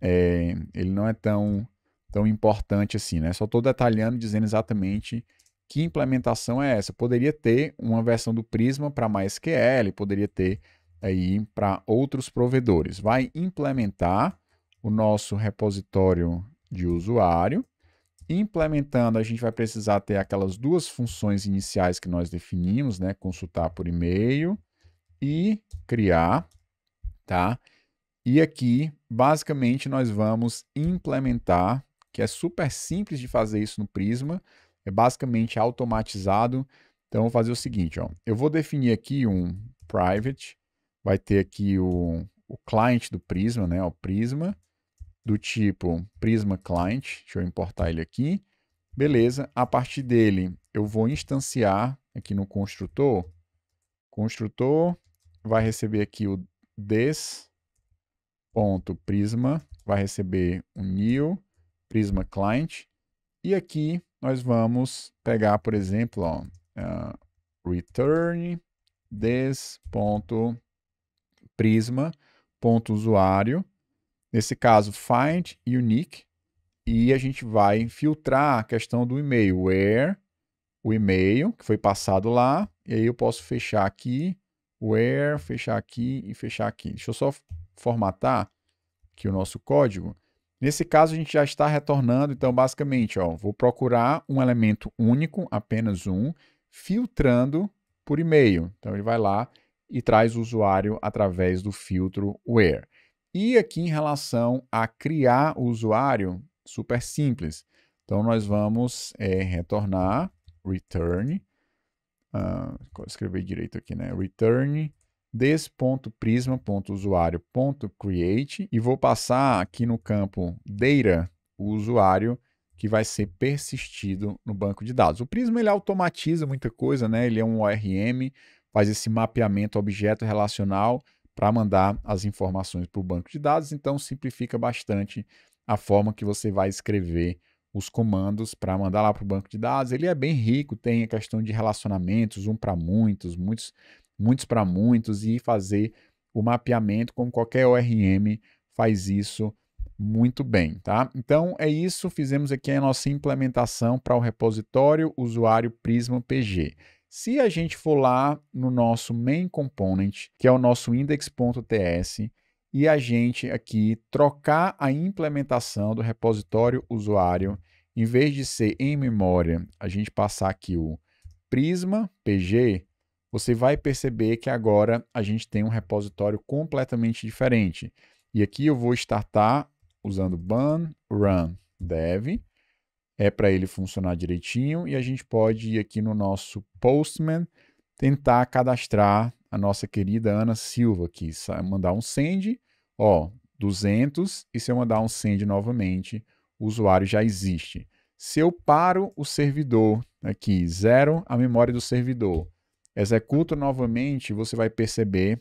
é, ele não é tão tão importante assim, né? Só estou detalhando, dizendo exatamente que implementação é essa. Poderia ter uma versão do Prisma para MySQL, poderia ter aí para outros provedores. Vai implementar o nosso repositório de usuário. Implementando, a gente vai precisar ter aquelas duas funções iniciais que nós definimos, né? Consultar por e-mail e criar, tá? E aqui, basicamente, nós vamos implementar que é super simples de fazer isso no Prisma, é basicamente automatizado. Então, vou fazer o seguinte, ó. eu vou definir aqui um private, vai ter aqui o, o client do Prisma, né? o Prisma, do tipo Prisma Client, deixa eu importar ele aqui. Beleza, a partir dele eu vou instanciar aqui no construtor, construtor vai receber aqui o des.prisma, vai receber o new, Prisma Client. E aqui nós vamos pegar, por exemplo, ó, uh, return this.prisma.usuário. Nesse caso, find unique. E a gente vai filtrar a questão do e-mail, where o e-mail que foi passado lá. E aí eu posso fechar aqui, where, fechar aqui e fechar aqui. Deixa eu só formatar aqui o nosso código Nesse caso, a gente já está retornando, então, basicamente, ó, vou procurar um elemento único, apenas um, filtrando por e-mail. Então, ele vai lá e traz o usuário através do filtro where. E aqui em relação a criar o usuário, super simples. Então, nós vamos é, retornar, return, uh, escrever direito aqui, né? Return des.prisma.usuário.create e vou passar aqui no campo data o usuário que vai ser persistido no banco de dados. O Prisma ele automatiza muita coisa, né? Ele é um ORM, faz esse mapeamento objeto relacional para mandar as informações para o banco de dados, então simplifica bastante a forma que você vai escrever os comandos para mandar lá para o banco de dados. Ele é bem rico, tem a questão de relacionamentos, um para muitos, muitos muitos para muitos e fazer o mapeamento, como qualquer ORM faz isso muito bem, tá? Então é isso, fizemos aqui a nossa implementação para o repositório usuário Prisma PG. Se a gente for lá no nosso main component, que é o nosso index.ts, e a gente aqui trocar a implementação do repositório usuário, em vez de ser em memória, a gente passar aqui o Prisma PG, você vai perceber que agora a gente tem um repositório completamente diferente. E aqui eu vou startar usando ban run dev, é para ele funcionar direitinho e a gente pode ir aqui no nosso Postman tentar cadastrar a nossa querida Ana Silva aqui, mandar um send, ó, 200 e se eu mandar um send novamente, o usuário já existe. Se eu paro o servidor aqui, zero a memória do servidor, Executa novamente, você vai perceber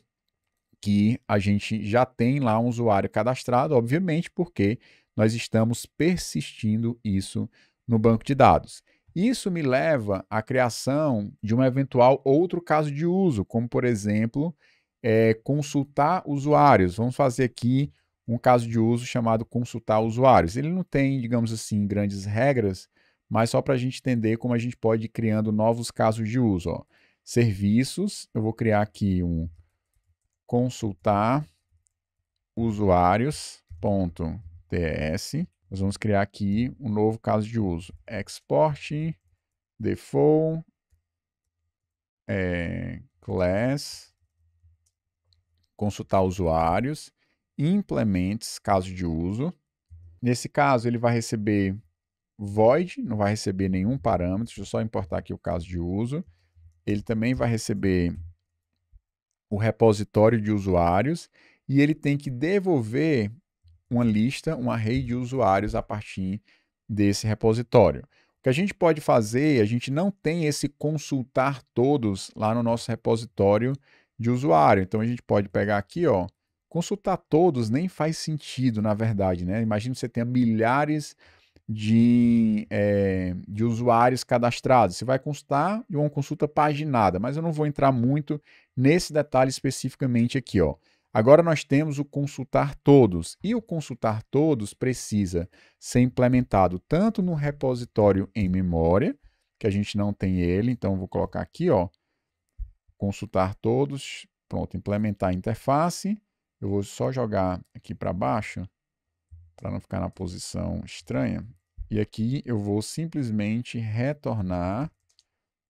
que a gente já tem lá um usuário cadastrado, obviamente, porque nós estamos persistindo isso no banco de dados. Isso me leva à criação de um eventual outro caso de uso, como por exemplo, é, consultar usuários. Vamos fazer aqui um caso de uso chamado consultar usuários. Ele não tem, digamos assim, grandes regras, mas só para a gente entender como a gente pode ir criando novos casos de uso. Ó serviços. Eu vou criar aqui um consultar usuários.ts. Nós vamos criar aqui um novo caso de uso. Export default é, class consultar usuários implements caso de uso. Nesse caso, ele vai receber void, não vai receber nenhum parâmetro, deixa eu só importar aqui o caso de uso ele também vai receber o repositório de usuários e ele tem que devolver uma lista, uma rede de usuários a partir desse repositório. O que a gente pode fazer, a gente não tem esse consultar todos lá no nosso repositório de usuário. Então a gente pode pegar aqui, ó, consultar todos nem faz sentido, na verdade, né? Imagina que você tenha milhares de de, é, de usuários cadastrados. Você vai consultar de uma consulta paginada, mas eu não vou entrar muito nesse detalhe especificamente aqui. Ó. Agora nós temos o consultar todos, e o consultar todos precisa ser implementado tanto no repositório em memória, que a gente não tem ele, então vou colocar aqui, ó, consultar todos, pronto, implementar a interface. Eu vou só jogar aqui para baixo para não ficar na posição estranha. E aqui eu vou simplesmente retornar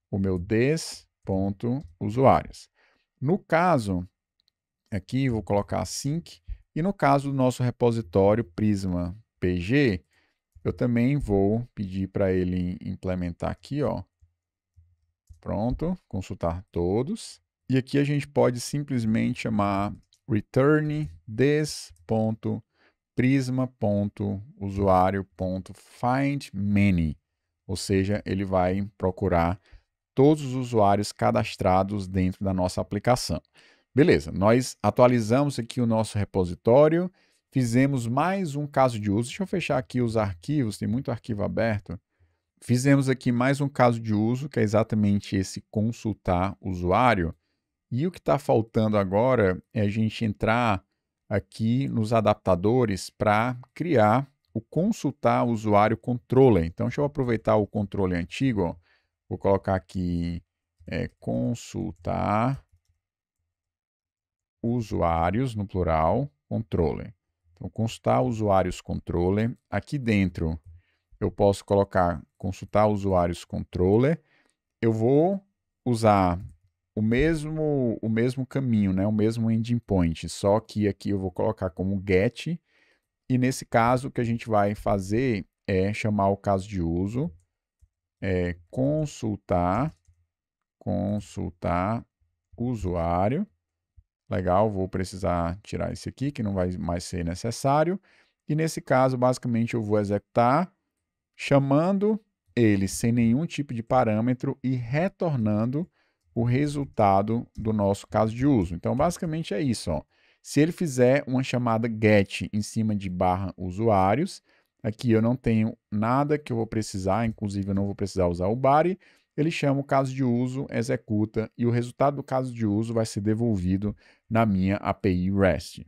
o meu des.usuários. No caso, aqui vou colocar sync, e no caso do nosso repositório Prisma PG, eu também vou pedir para ele implementar aqui, ó. Pronto, consultar todos. E aqui a gente pode simplesmente chamar return this.usuários prisma.usuário.findMany, ou seja, ele vai procurar todos os usuários cadastrados dentro da nossa aplicação. Beleza, nós atualizamos aqui o nosso repositório, fizemos mais um caso de uso. Deixa eu fechar aqui os arquivos, tem muito arquivo aberto. Fizemos aqui mais um caso de uso, que é exatamente esse consultar usuário. E o que está faltando agora é a gente entrar aqui nos adaptadores para criar o consultar usuário controller. Então, deixa eu aproveitar o controle antigo, vou colocar aqui é, consultar usuários, no plural, controller. Então, consultar usuários controller. Aqui dentro, eu posso colocar consultar usuários controller. Eu vou usar o mesmo o mesmo caminho, né? O mesmo endpoint, só que aqui eu vou colocar como get e nesse caso o que a gente vai fazer é chamar o caso de uso, é consultar consultar usuário. Legal, vou precisar tirar esse aqui que não vai mais ser necessário. E nesse caso, basicamente eu vou executar chamando ele sem nenhum tipo de parâmetro e retornando o resultado do nosso caso de uso. Então, basicamente é isso. Ó. Se ele fizer uma chamada get em cima de barra usuários, aqui eu não tenho nada que eu vou precisar, inclusive eu não vou precisar usar o body, ele chama o caso de uso, executa e o resultado do caso de uso vai ser devolvido na minha API REST.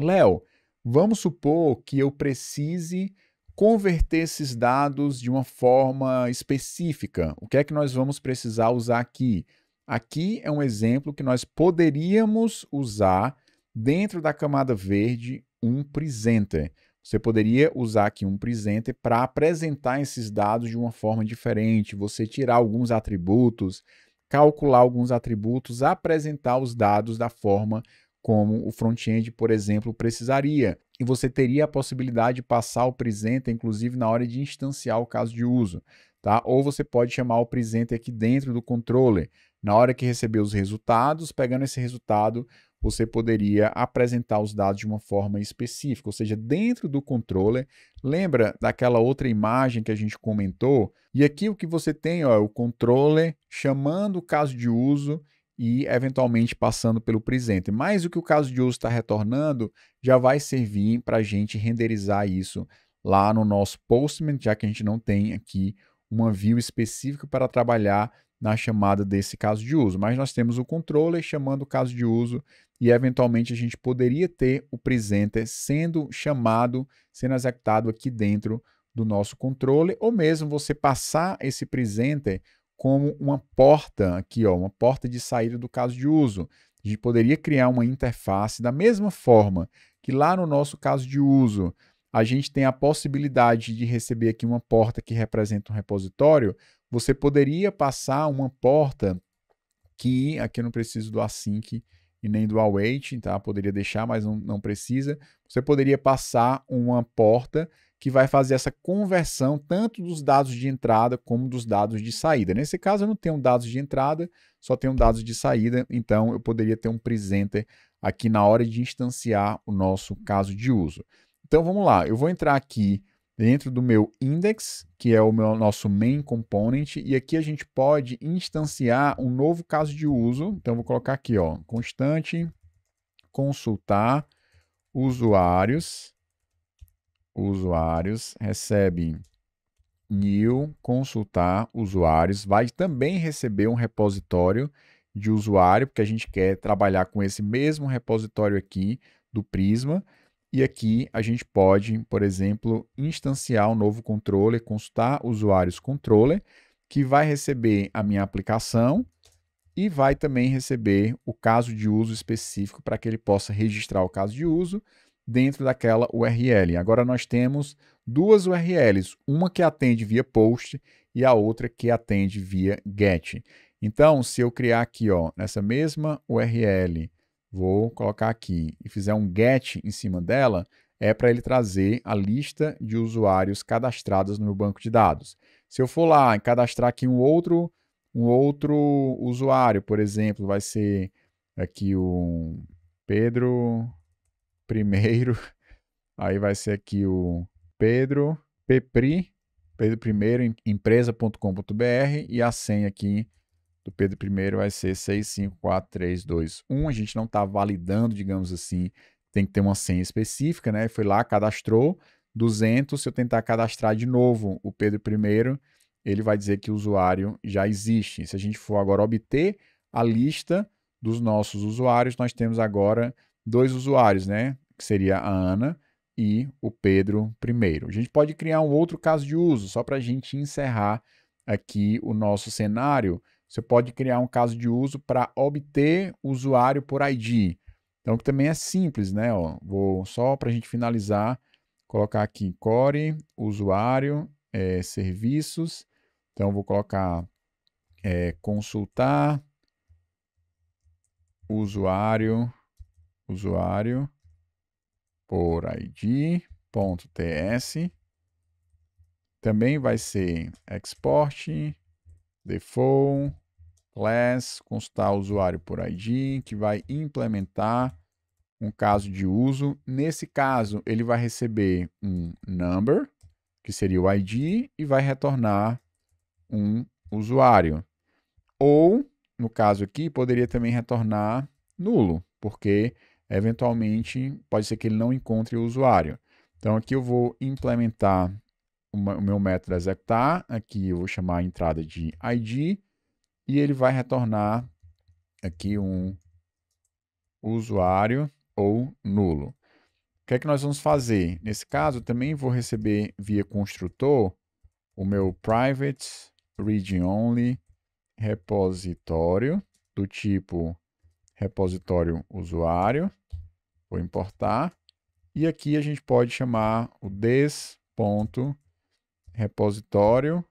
Léo, vamos supor que eu precise converter esses dados de uma forma específica. O que é que nós vamos precisar usar aqui? Aqui é um exemplo que nós poderíamos usar dentro da camada verde um presenter. Você poderia usar aqui um presenter para apresentar esses dados de uma forma diferente, você tirar alguns atributos, calcular alguns atributos, apresentar os dados da forma como o front-end, por exemplo, precisaria e você teria a possibilidade de passar o presenter, inclusive na hora de instanciar o caso de uso, tá? Ou você pode chamar o presenter aqui dentro do controller. Na hora que receber os resultados, pegando esse resultado, você poderia apresentar os dados de uma forma específica, ou seja, dentro do controller. Lembra daquela outra imagem que a gente comentou? E aqui o que você tem ó, é o controller chamando o caso de uso e eventualmente passando pelo presente. Mas o que o caso de uso está retornando já vai servir para a gente renderizar isso lá no nosso Postman, já que a gente não tem aqui uma view específica para trabalhar na chamada desse caso de uso. Mas nós temos o controller chamando o caso de uso e eventualmente a gente poderia ter o presenter sendo chamado, sendo executado aqui dentro do nosso controller, ou mesmo você passar esse presenter como uma porta aqui, ó, uma porta de saída do caso de uso. A gente poderia criar uma interface da mesma forma que lá no nosso caso de uso, a gente tem a possibilidade de receber aqui uma porta que representa um repositório, você poderia passar uma porta que aqui eu não preciso do async e nem do await, tá? Poderia deixar, mas não, não precisa. Você poderia passar uma porta que vai fazer essa conversão tanto dos dados de entrada como dos dados de saída. Nesse caso, eu não tenho dados de entrada, só tenho dados de saída, então eu poderia ter um presenter aqui na hora de instanciar o nosso caso de uso. Então vamos lá, eu vou entrar aqui dentro do meu index, que é o meu, nosso main component, e aqui a gente pode instanciar um novo caso de uso. Então vou colocar aqui, ó, constante consultar usuários usuários, recebe new, consultar usuários, vai também receber um repositório de usuário, porque a gente quer trabalhar com esse mesmo repositório aqui do Prisma. E aqui a gente pode, por exemplo, instanciar o um novo controller, consultar usuários controller, que vai receber a minha aplicação e vai também receber o caso de uso específico para que ele possa registrar o caso de uso dentro daquela URL. Agora nós temos duas URLs, uma que atende via post e a outra que atende via get. Então, se eu criar aqui, ó, nessa mesma URL, vou colocar aqui e fizer um get em cima dela, é para ele trazer a lista de usuários cadastrados no meu banco de dados. Se eu for lá e cadastrar aqui um outro, um outro usuário, por exemplo, vai ser aqui o Pedro primeiro. Aí vai ser aqui o Pedro Pepri, Pedro primeiro empresa.com.br e a senha aqui do Pedro primeiro vai ser 654321. A gente não está validando, digamos assim, tem que ter uma senha específica, né? Foi lá, cadastrou 200. Se eu tentar cadastrar de novo o Pedro primeiro, ele vai dizer que o usuário já existe. Se a gente for agora obter a lista dos nossos usuários, nós temos agora dois usuários, né? Que seria a Ana e o Pedro primeiro. A gente pode criar um outro caso de uso, só para a gente encerrar aqui o nosso cenário. Você pode criar um caso de uso para obter usuário por ID. Então, que também é simples, né? Ó, vou só para a gente finalizar, colocar aqui core, usuário, é, serviços. Então, vou colocar é, consultar usuário usuário por id.ts. Também vai ser export, default, class, consultar usuário por ID, que vai implementar um caso de uso. Nesse caso, ele vai receber um number, que seria o ID, e vai retornar um usuário. Ou, no caso aqui, poderia também retornar nulo, porque eventualmente pode ser que ele não encontre o usuário. Então aqui eu vou implementar uma, o meu método executar, aqui eu vou chamar a entrada de id e ele vai retornar aqui um usuário ou nulo. O que é que nós vamos fazer? Nesse caso, também vou receber via construtor o meu private read only repositório do tipo repositório usuário Vou importar. E aqui a gente pode chamar o des.repositório.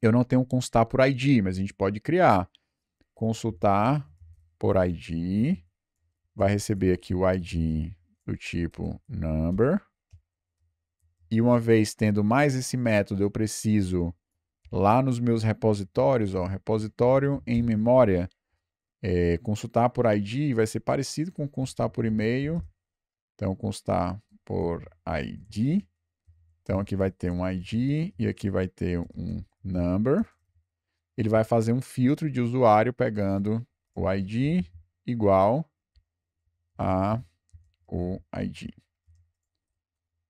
Eu não tenho consultar por ID, mas a gente pode criar. Consultar por ID. Vai receber aqui o ID do tipo number. E uma vez tendo mais esse método, eu preciso lá nos meus repositórios, ó, repositório em memória, é, consultar por ID vai ser parecido com consultar por e-mail. Então, consultar por ID. Então, aqui vai ter um ID e aqui vai ter um number. Ele vai fazer um filtro de usuário pegando o ID igual a o ID.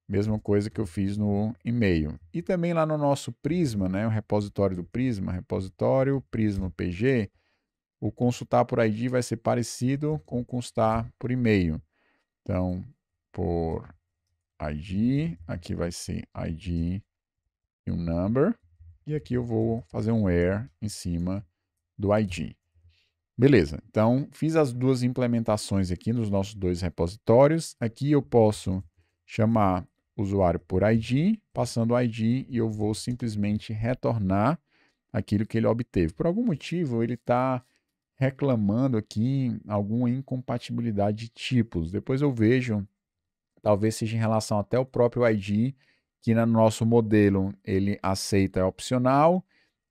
Mesma coisa que eu fiz no e-mail. E também lá no nosso Prisma, né, o repositório do Prisma, repositório Prisma PG, o consultar por ID vai ser parecido com consultar por e-mail. Então, por ID, aqui vai ser ID e um number. E aqui eu vou fazer um where em cima do ID. Beleza, então fiz as duas implementações aqui nos nossos dois repositórios. Aqui eu posso chamar usuário por ID, passando o ID e eu vou simplesmente retornar aquilo que ele obteve. Por algum motivo, ele está reclamando aqui alguma incompatibilidade de tipos. Depois eu vejo, talvez seja em relação até o próprio ID, que no nosso modelo ele aceita é opcional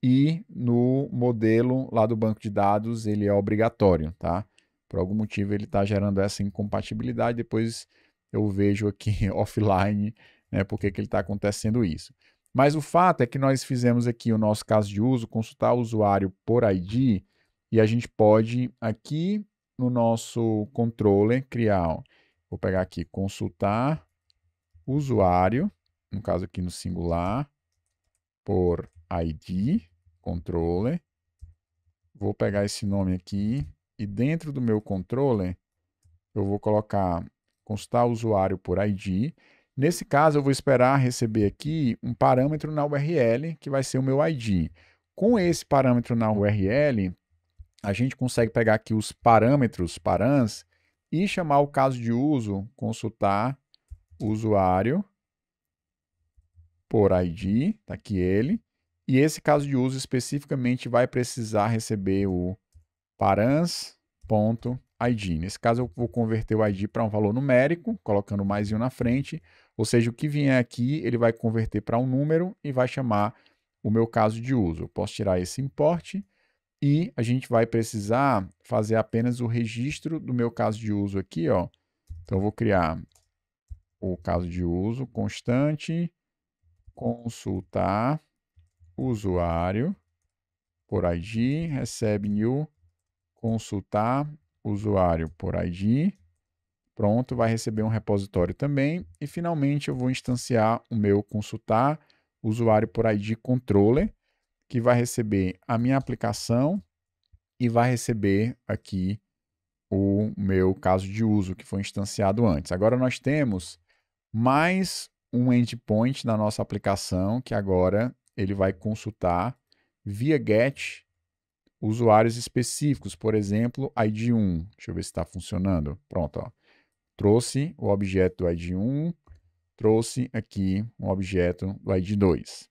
e no modelo lá do banco de dados ele é obrigatório, tá? Por algum motivo ele está gerando essa incompatibilidade, depois eu vejo aqui offline né, por que ele está acontecendo isso. Mas o fato é que nós fizemos aqui o nosso caso de uso, consultar o usuário por ID, e a gente pode aqui no nosso controller criar, ó, vou pegar aqui consultar usuário, no caso aqui no singular, por ID, controller. Vou pegar esse nome aqui e dentro do meu controller eu vou colocar consultar usuário por ID. Nesse caso eu vou esperar receber aqui um parâmetro na URL que vai ser o meu ID. Com esse parâmetro na URL, a gente consegue pegar aqui os parâmetros, parans, e chamar o caso de uso, consultar usuário por ID, tá aqui ele, e esse caso de uso especificamente vai precisar receber o parans.id. Nesse caso eu vou converter o ID para um valor numérico, colocando mais um na frente, ou seja, o que vier aqui ele vai converter para um número e vai chamar o meu caso de uso. Eu posso tirar esse importe, e a gente vai precisar fazer apenas o registro do meu caso de uso aqui, ó. Então eu vou criar o caso de uso constante consultar usuário por ID, recebe new consultar usuário por ID. Pronto, vai receber um repositório também e finalmente eu vou instanciar o meu consultar usuário por ID controller que vai receber a minha aplicação e vai receber aqui o meu caso de uso que foi instanciado antes. Agora nós temos mais um endpoint na nossa aplicação que agora ele vai consultar via GET usuários específicos, por exemplo, ID1. Deixa eu ver se está funcionando. Pronto, ó. trouxe o objeto do ID1, trouxe aqui um objeto do ID2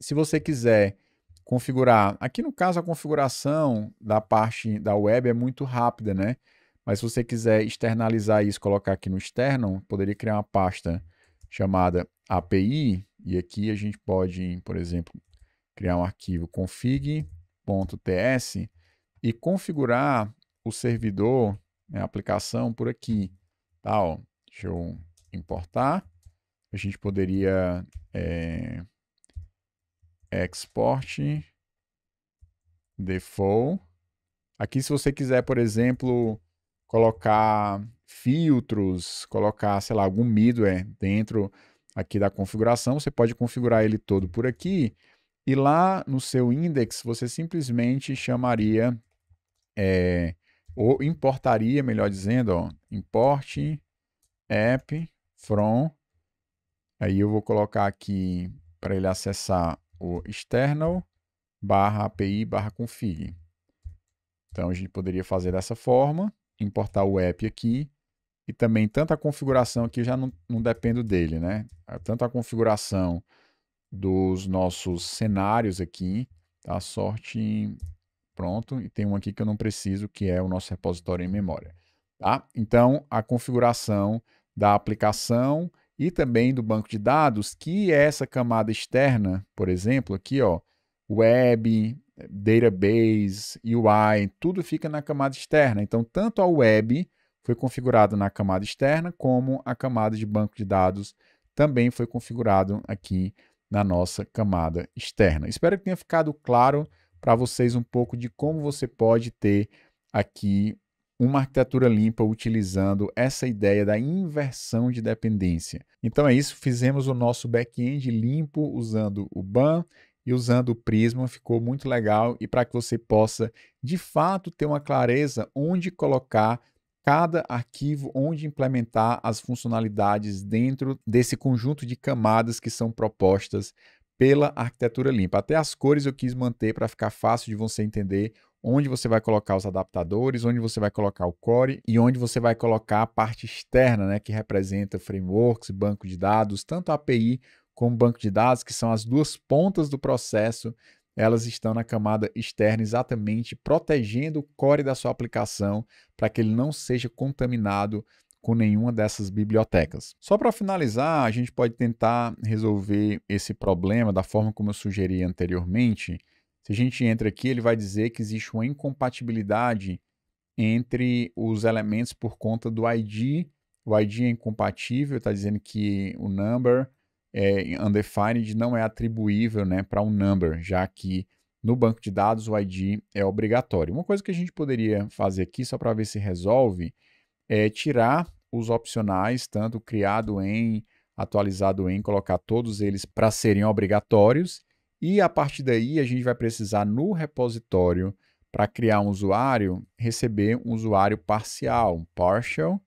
se você quiser configurar, aqui no caso a configuração da parte da web é muito rápida, né? Mas se você quiser externalizar isso, colocar aqui no externo, poderia criar uma pasta chamada API, e aqui a gente pode, por exemplo, criar um arquivo config.ts e configurar o servidor, né, a aplicação por aqui. Tá, ó, deixa eu importar. A gente poderia é, export default. Aqui, se você quiser, por exemplo, colocar filtros, colocar, sei lá, algum middleware dentro aqui da configuração, você pode configurar ele todo por aqui. E lá no seu index, você simplesmente chamaria, é, ou importaria, melhor dizendo, ó, import app from. Aí eu vou colocar aqui para ele acessar o external barra API barra config. Então a gente poderia fazer dessa forma, importar o app aqui e também tanta configuração aqui já não, não dependo dele, né? Ah, tanto a configuração dos nossos cenários aqui, tá? Sorte, pronto. E tem um aqui que eu não preciso, que é o nosso repositório em memória, tá? Então a configuração da aplicação, e também do banco de dados, que é essa camada externa, por exemplo, aqui, ó, web, database, UI, tudo fica na camada externa. Então, tanto a web foi configurada na camada externa, como a camada de banco de dados também foi configurado aqui na nossa camada externa. Espero que tenha ficado claro para vocês um pouco de como você pode ter aqui uma arquitetura limpa utilizando essa ideia da inversão de dependência. Então é isso, fizemos o nosso back-end limpo usando o BAN e usando o Prisma, ficou muito legal e para que você possa de fato ter uma clareza onde colocar cada arquivo, onde implementar as funcionalidades dentro desse conjunto de camadas que são propostas pela arquitetura limpa. Até as cores eu quis manter para ficar fácil de você entender onde você vai colocar os adaptadores, onde você vai colocar o core e onde você vai colocar a parte externa, né, que representa frameworks, banco de dados, tanto a API como banco de dados, que são as duas pontas do processo, elas estão na camada externa exatamente protegendo o core da sua aplicação para que ele não seja contaminado com nenhuma dessas bibliotecas. Só para finalizar, a gente pode tentar resolver esse problema da forma como eu sugeri anteriormente, se a gente entra aqui, ele vai dizer que existe uma incompatibilidade entre os elementos por conta do ID. O ID é incompatível, está dizendo que o number é undefined não é atribuível né, para um number, já que no banco de dados o ID é obrigatório. Uma coisa que a gente poderia fazer aqui, só para ver se resolve, é tirar os opcionais, tanto criado em, atualizado em, colocar todos eles para serem obrigatórios e a partir daí, a gente vai precisar no repositório, para criar um usuário, receber um usuário parcial, um partial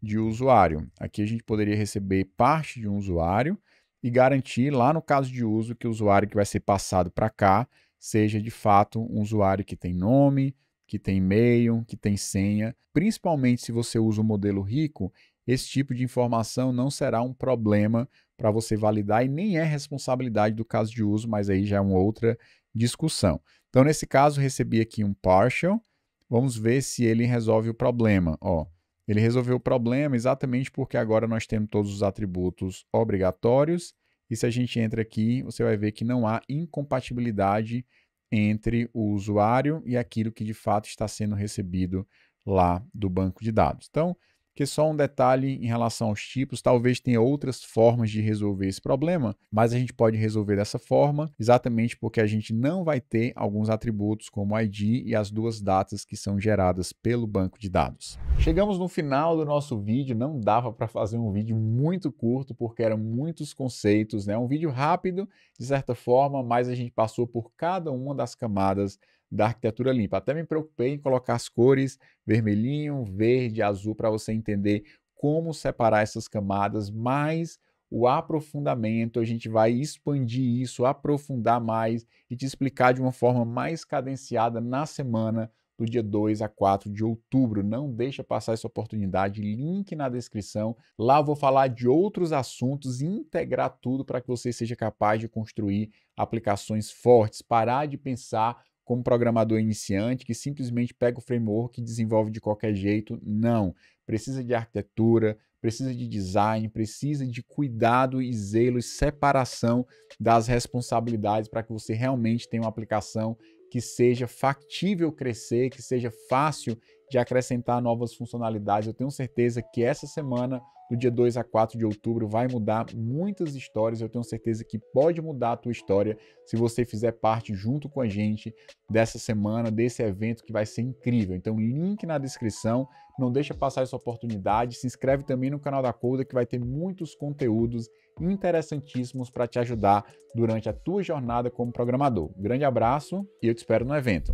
de usuário. Aqui a gente poderia receber parte de um usuário e garantir, lá no caso de uso, que o usuário que vai ser passado para cá seja de fato um usuário que tem nome, que tem e-mail, que tem senha. Principalmente se você usa o um modelo rico, esse tipo de informação não será um problema para você validar e nem é responsabilidade do caso de uso, mas aí já é uma outra discussão. Então, nesse caso, recebi aqui um partial. Vamos ver se ele resolve o problema. Ó, ele resolveu o problema exatamente porque agora nós temos todos os atributos obrigatórios. E se a gente entra aqui, você vai ver que não há incompatibilidade entre o usuário e aquilo que de fato está sendo recebido lá do banco de dados. Então, que só um detalhe em relação aos tipos, talvez tenha outras formas de resolver esse problema, mas a gente pode resolver dessa forma, exatamente porque a gente não vai ter alguns atributos como ID e as duas datas que são geradas pelo banco de dados. Chegamos no final do nosso vídeo, não dava para fazer um vídeo muito curto porque eram muitos conceitos, né? Um vídeo rápido, de certa forma, mas a gente passou por cada uma das camadas da arquitetura limpa. Até me preocupei em colocar as cores vermelhinho, verde, azul para você entender como separar essas camadas, mas o aprofundamento, a gente vai expandir isso, aprofundar mais e te explicar de uma forma mais cadenciada na semana do dia 2 a 4 de outubro. Não deixa passar essa oportunidade, link na descrição. Lá vou falar de outros assuntos, integrar tudo para que você seja capaz de construir aplicações fortes, parar de pensar como programador iniciante que simplesmente pega o framework e desenvolve de qualquer jeito. Não. Precisa de arquitetura, precisa de design, precisa de cuidado e zelo e separação das responsabilidades para que você realmente tenha uma aplicação que seja factível crescer, que seja fácil de acrescentar novas funcionalidades. Eu tenho certeza que essa semana, do dia 2 a 4 de outubro, vai mudar muitas histórias. Eu tenho certeza que pode mudar a tua história se você fizer parte junto com a gente dessa semana, desse evento que vai ser incrível. Então, link na descrição. Não deixa passar essa oportunidade. Se inscreve também no canal da Coda que vai ter muitos conteúdos interessantíssimos para te ajudar durante a tua jornada como programador. grande abraço e eu te espero no evento.